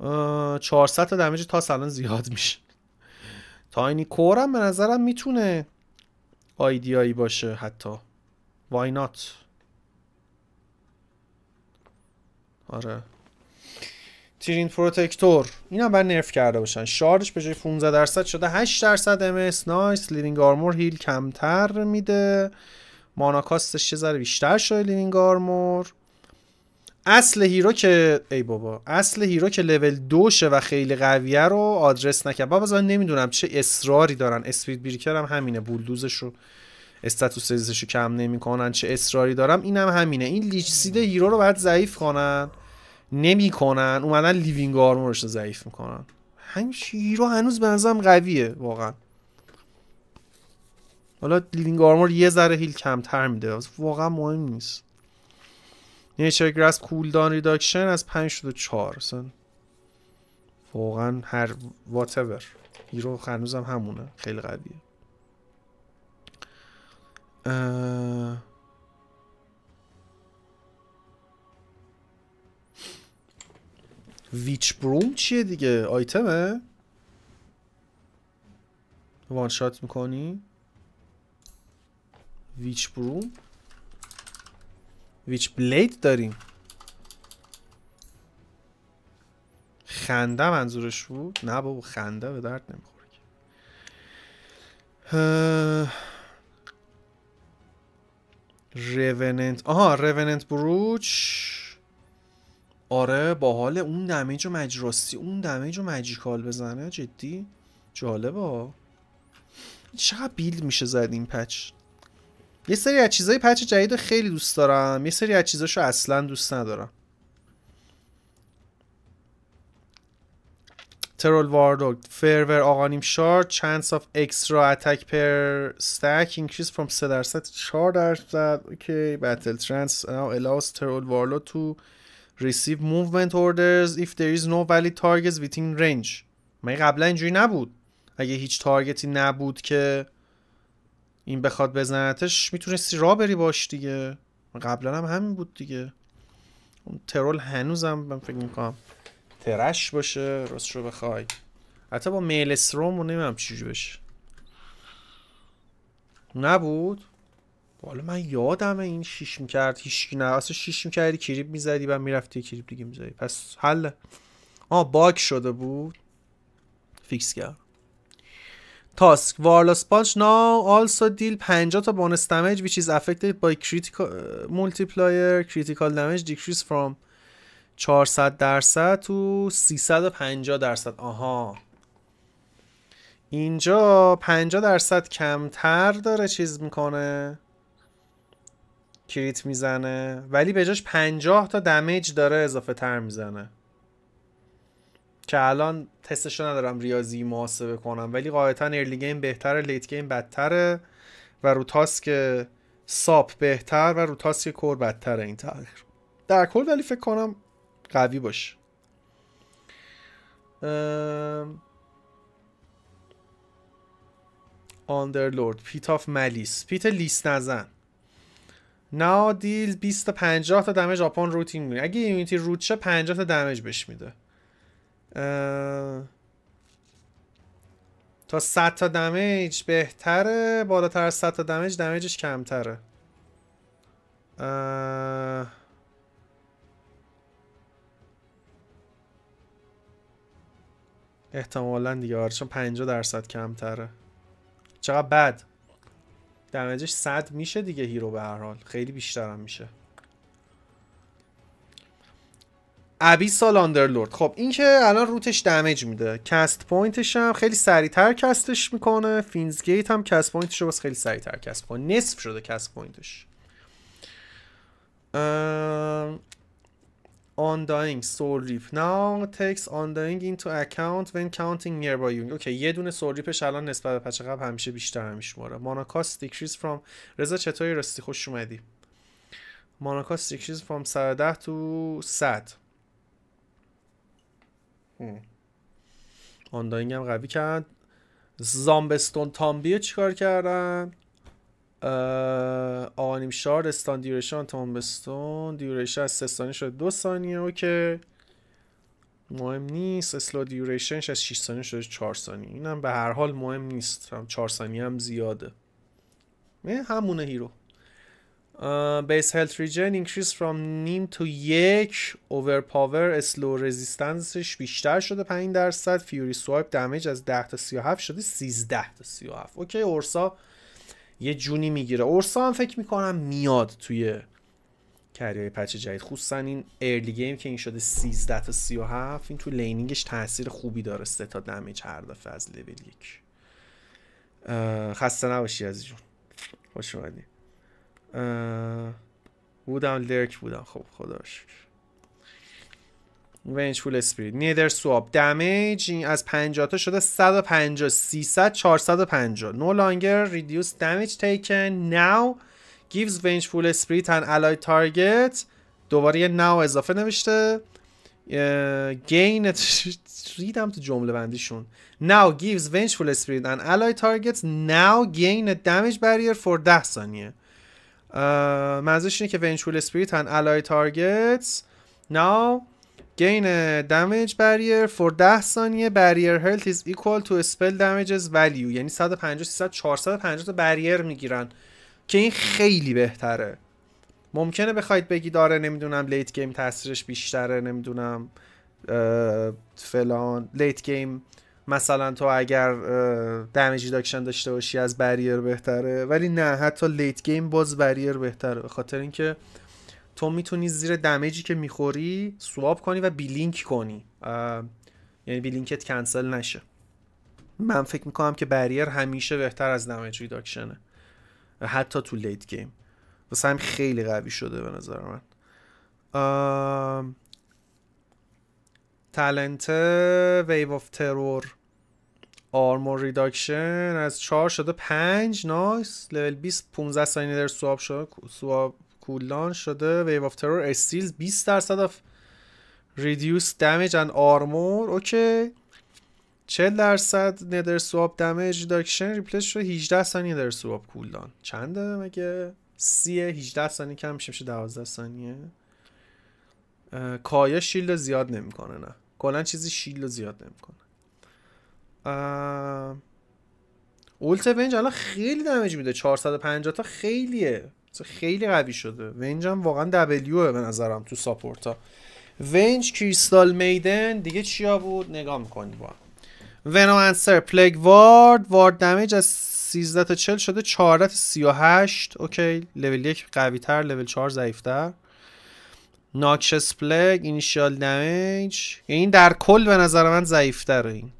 400 تا دمیج تا الان زیاد میشه تاینی کورم به نظرم میتونه آیدیایی باشه حتی وای نات آره تیرین پروتکتور اینا برای نرف کرده باشن شارژ به جای 15 درصد شده 8 درصد ام اس نایس لیوینگ آرمور هیل کمتر میده ماناکاستش چه یه ذره بیشتر شده لیوینگ آرمور اصل هیرو که ای بابا اصل هیرو که لول دوشه و خیلی قویه رو آدرس نکرد بابا من نمیدونم چه اصراری دارن اسپید بریکر هم همینه بولدوزش رو استاتوس ریزش رو کم نمیکنن چه اصراری دارم اینم هم همینه این لیچ سید هیرو رو باید ضعیف کنن نمیکنن اومدن لیوینگ آرمورش رو ضعیف میکنن همین هیرو هنوز به نظرم قویه واقعا حالا لیوینگ آرمور یه ذره هیل کمتر میده واقعا مهم نیست نیچر گرسپ کولدان ریداکشن از 5 شده 4 اصلا واقعا هر واتور هیرو هنوزم همونه خیلی قویه ویچ بروم چیه دیگه آیتمه وان شات میکنی ویچ بروم ویچ بلید داریم خنده منظورش بود نه بابا خنده به درد نمیخوره ریوننت آها روننت بروچ آره با حال اون دمیج و مجراستی اون دمیج و مجیکال بزنه جدی جالبه چقدر بیلد میشه زد این پچ یه سری از چیزای پچ جدید رو خیلی دوست دارم یه سری از چیزاشو اصلا دوست ندارم ترول واردوگ فرور آقانیم شار چانس آف اکسترا اتک پر ستک اینکریز فرم سه درصد 4 درصد اوکی بتل ترانس ناو الاوز ترول وارلو تو ریسیو موومنت اوردرز ایف دیر ایز نو ولی تارگتس ویتین رنج من قبلا اینجوری نبود اگه هیچ تارگتی نبود که این بخواد بزنتش میتونستی را بری باش دیگه قبلا هم همین بود دیگه اون ترول هنوزم من فکر میکنم ترش باشه راست رو بخوای حتی با میلستروم رو نمیم چیجو بشه نبود حالا من یادمه این شیش میکرد هیچ نه اصلا شیش میکردی کریپ میزدی و میرفتی کریپ دیگه میزدی پس حل آه باک شده بود فیکس کرد تاسک وارلاس پانچ آلسو دیل 50 تا بونس دمیج ویچ از افکتد بای کریتیکال کریتیکل کریتیکال دمیج دیکریز فرام 400 درصد تو 350 درصد آها اینجا 50 درصد کمتر داره چیز میکنه کریت میزنه ولی به جاش 50 تا دمیج داره اضافه تر میزنه که الان تستش ندارم ریاضی محاسبه کنم ولی قاعدتا ارلی گیم بهتره لیت گیم بدتره و رو تاسک ساپ بهتر و رو تاسک کور بدتره این تغییر در کل ولی فکر کنم قوی باشه آندرلورد پیت آف ملیس پیت لیست نزن نا دیل 20 تا 50 تا دمج آپان روتین میگیره اگه یونیتی روت شه 50 تا دمج بهش میده تا 100 تا دمیج بهتره بالاتر از 100 تا دمیج دمیجش کمتره احتمالا دیگه آره چون 50 درصد کمتره چقدر بد دمیجش 100 میشه دیگه هیرو به هر حال خیلی بیشترم میشه سال آندرلورد خب این که الان روتش دمیج میده کست پوینتش هم خیلی سریعتر کستش میکنه فینز گیت هم کست پوینتش رو بس خیلی سریعتر کست میکنه نصف شده کست پوینتش آنداینگ سول ریپ ناو تکس آنداینگ این تو اکاونت کانتینگ کاونتینگ بای یونگ اوکی یه دونه سول ریپش الان نسبت به پچه قبل همیشه بیشتر میشماره ماناکاست دیکریز فرام رضا چطوری رستی خوش اومدی ماناکاست دیکریز فرام 110 تو 100 آنداینگ هم قوی کرد زامبستون تامبیه چیکار کردن آقا نیم شارد استان دیوریشن تامبستون دیوریشن از 3 ثانیه شده 2 ثانیه اوکی مهم نیست اسلو دیوریشنش از 6 ثانیه شده 4 ثانیه اینم به هر حال مهم نیست 4 ثانیه هم زیاده همونه هیرو بیس هلت ریجن اینکریز فرام نیم تو یک پاور اسلو رزیستنسش بیشتر شده 5 درصد فیوری سوایپ دمیج از 10 تا 37 شده 13 تا 37 اوکی اورسا یه جونی میگیره اورسا هم فکر میکنم میاد توی کریای پچ جدید خصوصا این ارلی گیم که این شده 13 تا 37 این تو لینینگش تاثیر خوبی داره 3 تا دمیج هر دفعه از لول 1 خسته نباشی از جون خوش بودم لرک بودم خب خدا شکر رنج فول اسپریت نیدر سواب دمیج این از 50 تا شده 150 300 450 نو لانگر ریدیوس دمیج تیکن ناو گیوز رنج فول اسپریت ان الای تارگت دوباره یه ناو اضافه نوشته گین ریدم تو جمله بندیشون now gives vengeful spirit an ally targets now gain a damage barrier for 10 ثانیه منظورش اینه که ونچول اسپریت ان الای تارگتس ناو گین دمیج بریر فور 10 ثانیه بریر هلت از ایکوال تو اسپل دمیجز Value یعنی 150 300 450 تا بریر میگیرن که این خیلی بهتره ممکنه بخواید بگی داره نمیدونم لیت گیم تاثیرش بیشتره نمیدونم فلان لیت گیم مثلا تو اگر دمیج ریداکشن داشته باشی از بریر بهتره ولی نه حتی لیت گیم باز بریر بهتره به خاطر اینکه تو میتونی زیر دمیجی که میخوری سواب کنی و بیلینک کنی یعنی بیلینکت کنسل نشه من فکر میکنم که بریر همیشه بهتر از دمیج ریداکشنه حتی تو لیت گیم واسه هم خیلی قوی شده به نظر من تلنت ویو آف ترور آرمور ریداکشن از 4 شده 5 نایس لول 20 15 ثانیه در سواب شده سواب کولان شده ویو آف ترور استیلز 20 درصد اف ریدیوس دمیج ان آرمور اوکی 40 درصد ندر سواب دمیج ریداکشن ریپلیس شده 18 ثانیه در سواب کولان چنده مگه سی 18 ثانیه کم میشه میشه 12 ثانیه کایا شیلد زیاد نمیکنه نه کلا چیزی شیل رو زیاد نمیکنه اولت ونج الان خیلی دمیج میده 450 تا خیلیه خیلی قوی شده ونج هم واقعا دبلیو به نظرم تو ساپورت ها ونج کریستال میدن دیگه چیا بود نگاه میکنی با انسر، پلگ وارد وارد دمیج از 13 تا 40 شده 4 تا 38 اوکی لول یک قوی تر لول 4 ضعیف تر ناکشس پلگ اینیشیال دمیج یعنی این در کل به نظر من ضعیفتره این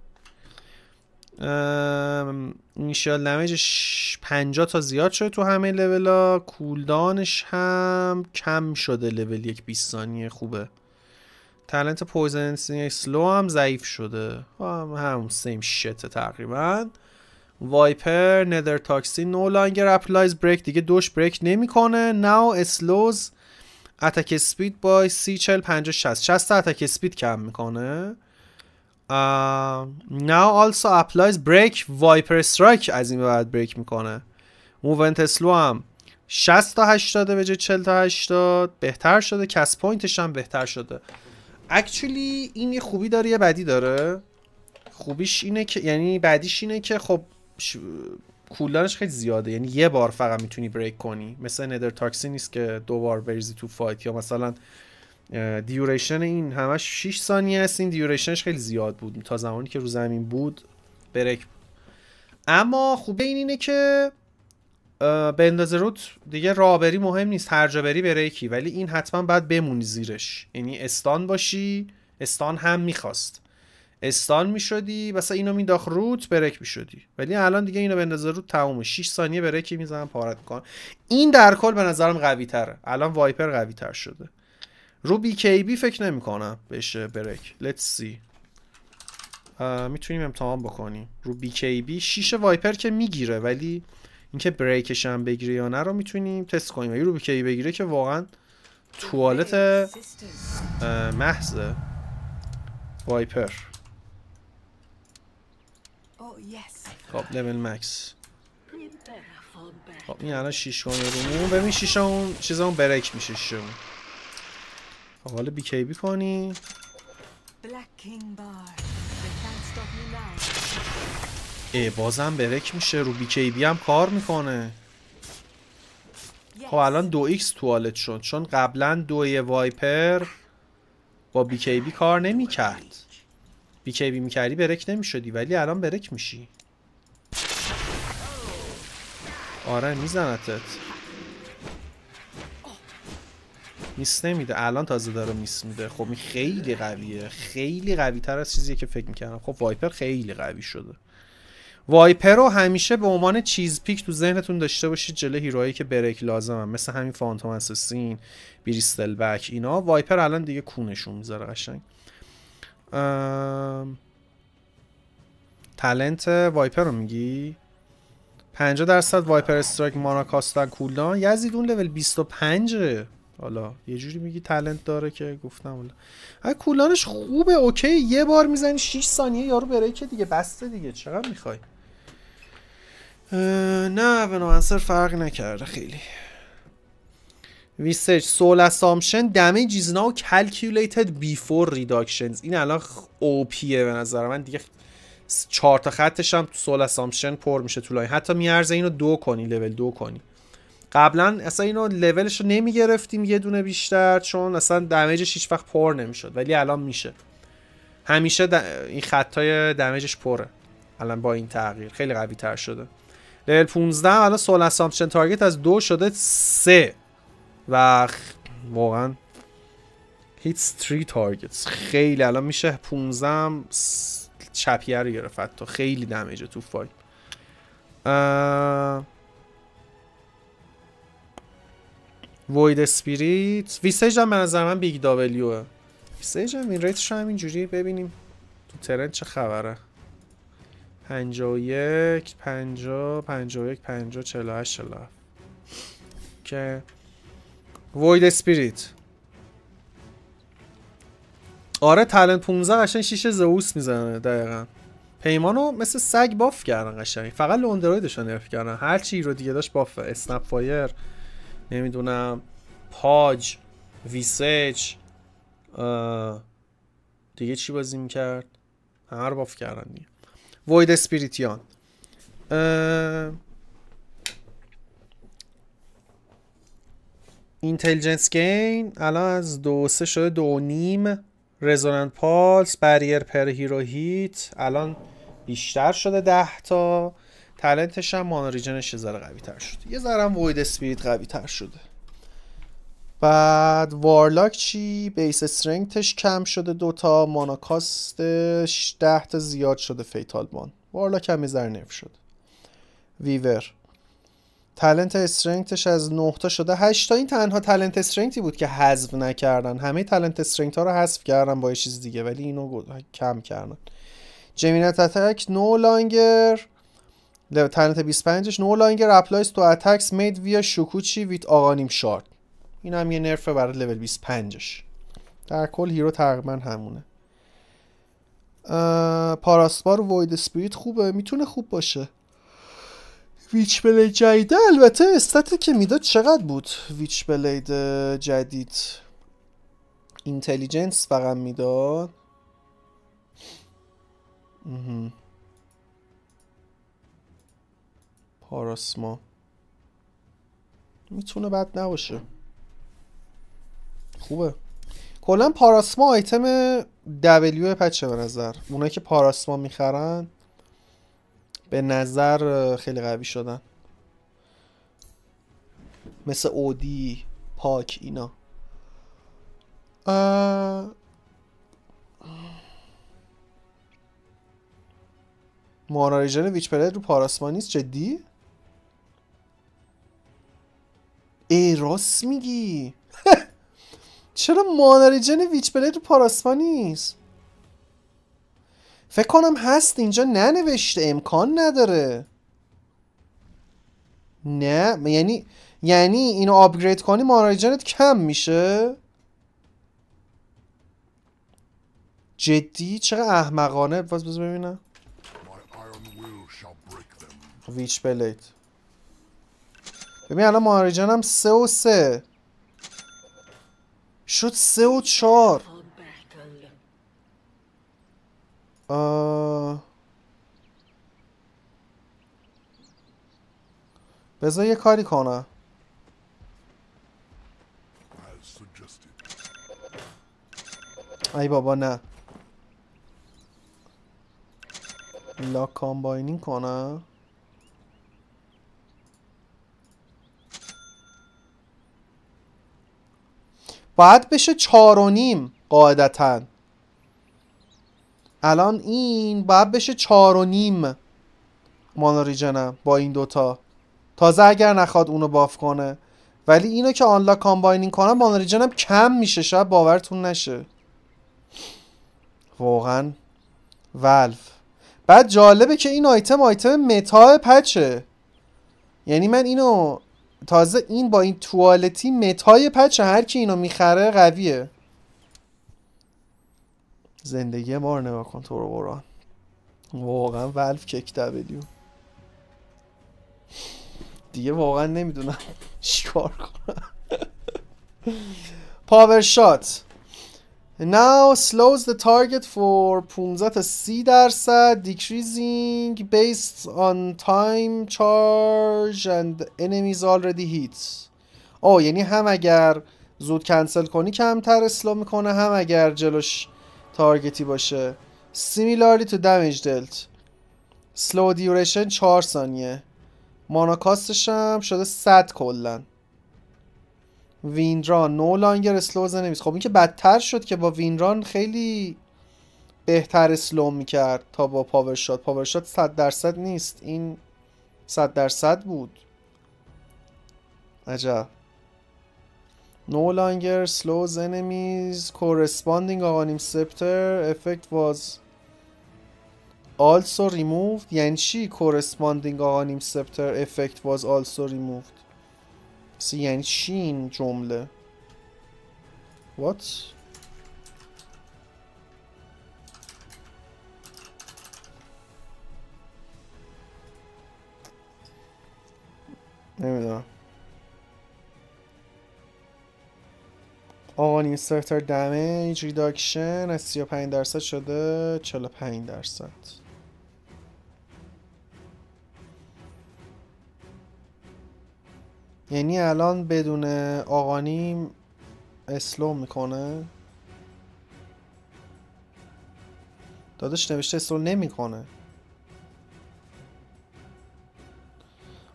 اینیشیال دمیجش 50 تا زیاد شده تو همه لولا کولدانش هم کم شده لول یک 20 ثانیه خوبه تلنت پویزنسی سلو هم ضعیف شده هم همون سیم شت تقریبا وایپر ندر تاکسی نو لانگر اپلایز بریک دیگه دوش بریک نمیکنه ناو اسلوز اتک سپید با سی چل پنج شست شست اتک سپید کم میکنه now also applies break وایپر strike از این بعد بریک میکنه موونت اسلو هم 60 تا 80 به جای 40 تا 80 بهتر شده کس پوینتش هم بهتر شده اکچولی این یه خوبی داره یه بدی داره خوبیش اینه که یعنی بعدیش اینه که خب کولدانش خیلی زیاده یعنی یه بار فقط میتونی بریک کنی مثل ندر تاکسی نیست که دوبار بریزی تو فایت یا مثلا دیوریشن این همش 6 ثانیه است این دیوریشنش خیلی زیاد بود تا زمانی که رو زمین بود بریک اما خوبه این اینه که به اندازه روت دیگه رابری مهم نیست هر جا بری بریکی ولی این حتما باید بمونی زیرش یعنی استان باشی استان هم میخواست استال شدی مثلا اینو مینداخت روت برک شدی. ولی الان دیگه اینو نظر روت تمومه 6 ثانیه برکی میزنم پارت میکنم این در کل به نظرم قوی تره الان وایپر قوی تر شده رو بی کی بی فکر نمی کنم بشه برک لتس سی میتونیم امتحان بکنیم رو بی کی بی شیش وایپر که میگیره ولی اینکه بریکش هم بگیره یا نه رو میتونیم تست کنیم اگه رو بی کی بگیره که واقعا توالت محض وایپر خب لول مکس خب،, خب این الان شیش رومون ببین شیش همون چیز برک میشه شیش خب، حالا بی کی کنی ای بازم برک میشه رو بی کی بی هم کار میکنه خب الان دو ایکس توالت شد چون قبلا دوی وایپر با بی کی بی کار نمیکرد بی کی بی میکردی برک نمیشدی ولی الان برک میشی آره میزنتت میس نمیده الان تازه داره میس میده خب این خیلی قویه خیلی قوی تر از چیزی که فکر میکردم خب وایپر خیلی قوی شده وایپر رو همیشه به عنوان چیز پیک تو ذهنتون داشته باشید جله هیروهایی که بریک لازم مثل همین فانتوم اساسین بریستل بک اینا وایپر الان دیگه کونشون میذاره قشنگ تلنت وایپر رو میگی 50 درصد وایپر استرایک مانا کاستن کولدان یزید اون لول 25 حالا یه جوری میگی تلنت داره که گفتم حالا کولانش خوبه اوکی یه بار میزنی 6 ثانیه یارو که دیگه بسته دیگه چقدر میخوای نه به نوانسر فرق نکرده خیلی ویسج سول اسامشن دمیج ایز ناو کلکیولیتد بیفور ریداکشنز این الان اوپیه به نظر من دیگه چهار تا خطش هم تو سول اسامشن پر میشه تو لاین حتی میارزه اینو دو کنی لول دو کنی قبلا اصلا اینو لولش رو نمیگرفتیم یه دونه بیشتر چون اصلا دمیجش هیچ وقت پر نمیشد ولی الان میشه همیشه این خطای دمیجش پره الان با این تغییر خیلی قوی تر شده لول 15 الان سول اسامشن تارگت از دو شده سه و واقعا هیت 3 تارگت خیلی الان میشه 15 چپیه رو گرفت تا خیلی دمیج تو فایل وید اسپیریت ویسیج هم به نظر من بیگ دابلیوه ویسیج هم این ریتش هم اینجوری ببینیم تو ترند چه خبره 51 50 51 50 48 هشت که وید سپیریت آره تلنت 15 قشنگ شیشه زئوس میزنه دقیقا پیمانو مثل سگ باف کردن قشنگ فقط لوندرویدش رو کردن هر چی رو دیگه داشت باف اسنپ فایر نمیدونم پاج ویسج دیگه چی بازی میکرد همه رو باف کردن دیگه وید اسپیریتیان اینتلیجنس گین الان از دو سه شده دو نیم رزوننت پالس بریر پر هیرو هیت الان بیشتر شده 10 تا تلنتش هم مانوریجنش یه ذره قوی تر شد یه ذره هم وید سپیریت قوی تر شده بعد وارلاک چی بیس استرنگتش کم شده دوتا ماناکاستش ده تا زیاد شده فیتال بان وارلاک هم یه ذره نف شد ویور تلنت استرنگتش از 9 تا شده 8 تا این تنها تلنت استرنگتی بود که حذف نکردن همه تلنت استرنگت ها رو حذف کردن با یه چیز دیگه ولی اینو کم کردن جمینت اتک نو لانگر تلنت 25ش نو لانگر اپلایز تو اتکس مید ویا شوکوچی ویت آقانیم شارد این هم یه نرفه برای لول 25ش در کل هیرو تقریبا همونه پاراسپار وید سپریت خوبه میتونه خوب باشه ویچ بلید جدید البته استاتی که میداد چقدر بود ویچ بلید جدید اینتلیجنس فقط میداد پاراسما میتونه بد نباشه خوبه کلا پاراسما آیتم دبلیو پچه به نظر اونایی که پاراسما میخرن به نظر خیلی قوی شدن مثل اودی پاک اینا اه... مانا ریژن ویچ پلید رو پاراسمانیست جدی؟ ای راست میگی چرا مانا ریژن ویچ پلید رو پاراسمانیست؟ فکر کنم هست اینجا ننوشته امکان نداره نه یعنی یعنی اینو آپگرید کنی ماراجرت کم میشه جدی چقدر احمقانه باز بز ببینم خب، ویچ بلید ببین الان ماراجرم سه و سه شد سه و چار بذار یه کاری کنم ای بابا نه لا کامباینین کنم باید بشه چار و نیم قاعدتاً الان این باید بشه چار و نیم مانوریجنم با این دوتا تازه اگر نخواد اونو باف کنه ولی اینو که آنلا کامباینینگ کنم مانوریجنم کم میشه شاید باورتون نشه واقعا ولف بعد جالبه که این آیتم آیتم متا پچه یعنی من اینو تازه این با این توالتی متای پچه هر کی اینو میخره قویه زندگی بار نگاه کن تو رو بران واقعا ولف کک دبلیو دیگه واقعا نمیدونم چیکار کنم پاور شات Now slows the target for 15 تا درصد decreasing based on time charge and enemies already hit او oh, یعنی هم اگر زود کنسل کنی کمتر اسلو میکنه هم اگر جلوش تارگتی باشه سیمیلاری تو دمیج دلت سلو دیوریشن 4 ثانیه ماناکاستش هم شده 100 کلا وینران نو لانگر اسلو خب این که بدتر شد که با وینران خیلی بهتر سلو میکرد تا با پاورشات پاورشات 100 درصد نیست این 100 درصد بود عجب No longer slows enemies. Corresponding Aghanim Scepter effect was also removed. یعنی چی corresponding Aghanim Scepter effect was also removed؟ سی یعنی چی این جمله؟ What? نمیدونم نیم سرتر دمیج ریداکشن از 35 درصد شده 45 درصد یعنی الان بدون آقانیم اسلو میکنه دادش نوشته اسلو نمیکنه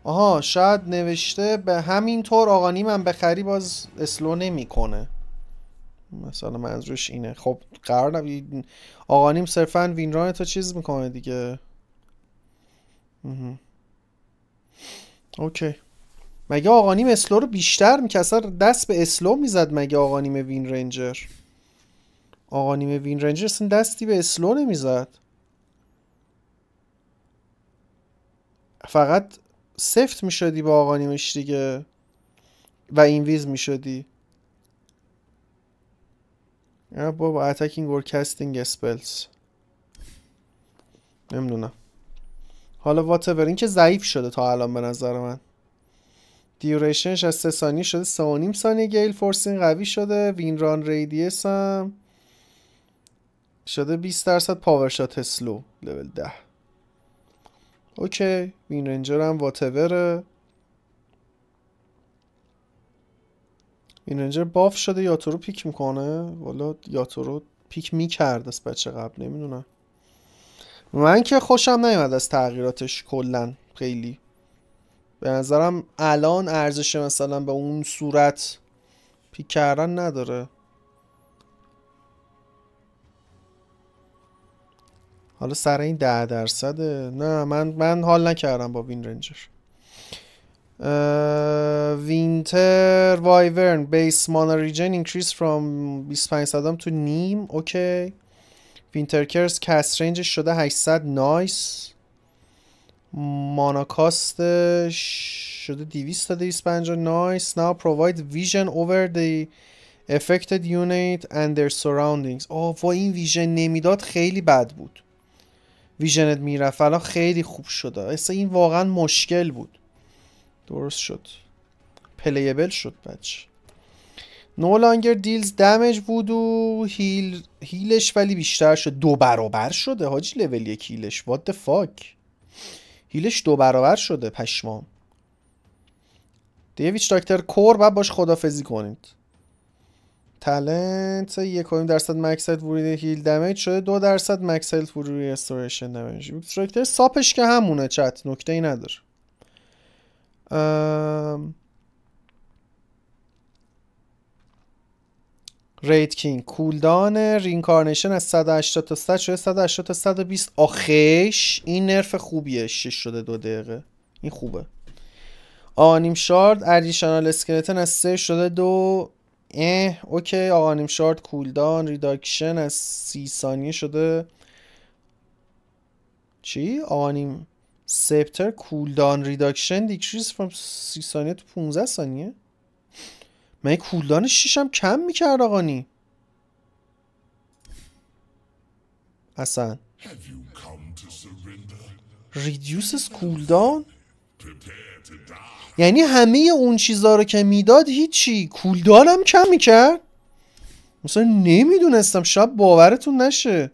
آها شاید نوشته به همین طور آقانیم هم بخری باز اسلو نمیکنه مثلا منظورش اینه خب قرار نبید آقانیم صرفا وینران تا چیز میکنه دیگه اوکی مگه آقانیم اسلو رو بیشتر میکسر دست به اسلو میزد مگه آقانیم وین رنجر آقانیم وین رنجر اصلا دستی به اسلو نمیزد فقط سفت میشدی با آقانیمش دیگه و اینویز میشدی یا بابا اتکینگ اور کستینگ اسپلز نمیدونم حالا واتور این که ضعیف شده تا الان به نظر من دیوریشنش از 3 ثانیه شده 3 و ثانیه گیل فورسین قوی شده وین ران ریدیس هم شده 20 درصد پاور شات سلو لول 10 اوکی وین رنجر هم واتوره این رنجر باف شده یاتورو رو پیک میکنه والا یاتورو رو پیک میکرد از بچه قبل نمیدونم من که خوشم نیومد از تغییراتش کلا خیلی به نظرم الان ارزش مثلا به اون صورت پیک کردن نداره حالا سر این ده درصده نه من من حال نکردم با وین رنجر وینتر وایورن بیس مانا ریجن اینکریز فرام 25 صدام تو نیم اوکی وینتر کرس کست رنجش شده 800 نایس مانا کاستش شده 200 تا 250 نایس ناو پروواید ویژن اوور دی افکتد یونیت اند their سراوندینگز آه و این ویژن نمیداد خیلی بد بود ویژنت میرفت الان خیلی خوب شده اصلا این واقعا مشکل بود درست شد پلیبل شد بچه نو لانگر دیلز دمج بود و هیل... هیلش ولی بیشتر شد دو برابر شده حاجی لول یک هیلش وات فاک هیلش دو برابر شده پشمان. دیویچ داکتر کور بعد باش خدافزی کنید تلنت یک درصد مکس هلت هیل دمیج شده دو درصد مکس هلت ورود ریستوریشن دمیج داکتر ساپش که همونه چت نکته ای نداره رید کینگ کولدان رینکارنیشن از 180 تا 100 شده 180 تا 120 آخش این نرف خوبیه 6 شده دو دقیقه این خوبه آنیم شارد ادیشنال اسکلتن از 3 شده دو اه اوکی آنیم شارد کولدان ریداکشن از 30 ثانیه شده چی آنیم سپتر کولدان ریداکشن دیکریز فرام 30 ثانیه تو 15 ثانیه من کولدان شیشم کم میکرد آقانی اصلا ریدیوسس کولدان یعنی همه اون چیزها رو که میداد هیچی هم کم میکرد مثلا نمیدونستم شب باورتون نشه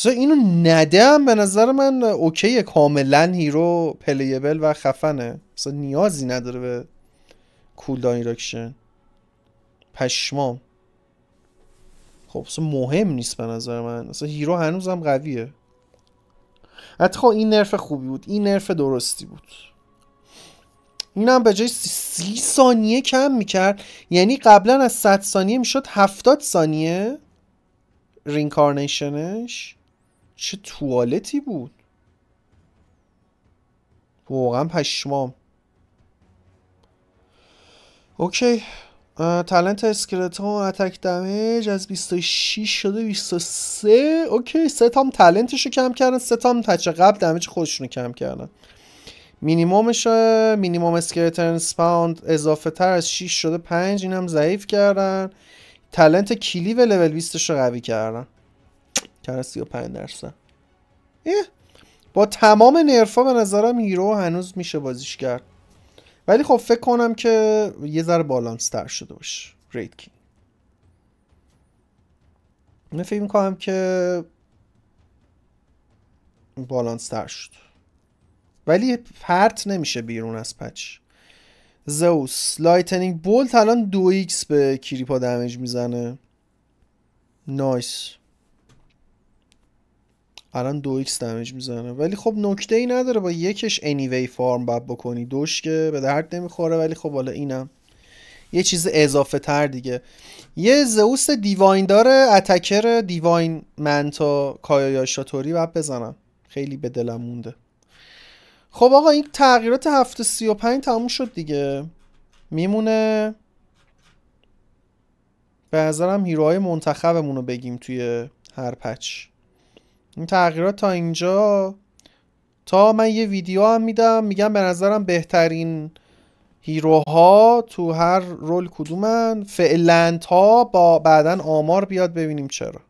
سو اینو ندم به نظر من اوکیه کاملا هیرو پلیبل و خفنه سو نیازی نداره به کول دایرکشن پشمام خب اصلا مهم نیست به نظر من اصلا هیرو هنوزم قویه حتی خب این نرف خوبی بود این نرف درستی بود این هم به جای سی ثانیه کم میکرد یعنی قبلا از 100 ثانیه میشد 70 ثانیه رینکارنیشنش چه توالتی بود واقعا پشمام اوکی تلنت اسکلت ها اتک دمیج از 26 شده 23 اوکی سه تام تلنتش رو کم کردن سه تام تچ قبل دمیج خودشون رو کم کردن مینیمومش مینیموم اسکلتن سپاند اضافه تر از 6 شده 5 اینم هم ضعیف کردن تلنت کلی و لول 20 رو قوی کردن از 35 درصد با تمام نرفا به نظرم هیرو هنوز میشه بازیش کرد ولی خب فکر کنم که یه ذره بالانس تر شده باشه رید کین. من فکر میکنم که بالانس تر شد ولی پرت نمیشه بیرون از پچ زوس لایتنینگ بولت الان 2x به کریپا دمیج میزنه نایس الان دو ایکس دمیج میزنه ولی خب نکته ای نداره با یکش انیوی فارم باید بکنی دوش که به درد نمیخوره ولی خب حالا اینم یه چیز اضافه تر دیگه یه زئوس دیواین داره اتکر دیواین منتا کایا شاتوری بب بزنم خیلی به دلم مونده خب آقا این تغییرات هفته پنج تموم شد دیگه میمونه به نظرم هیروهای منتخبمون رو بگیم توی هر پچ این تغییرات تا اینجا تا من یه ویدیو هم میدم میگم به نظرم بهترین هیروها تو هر رول کدومن فعلا تا با بعدا آمار بیاد ببینیم چرا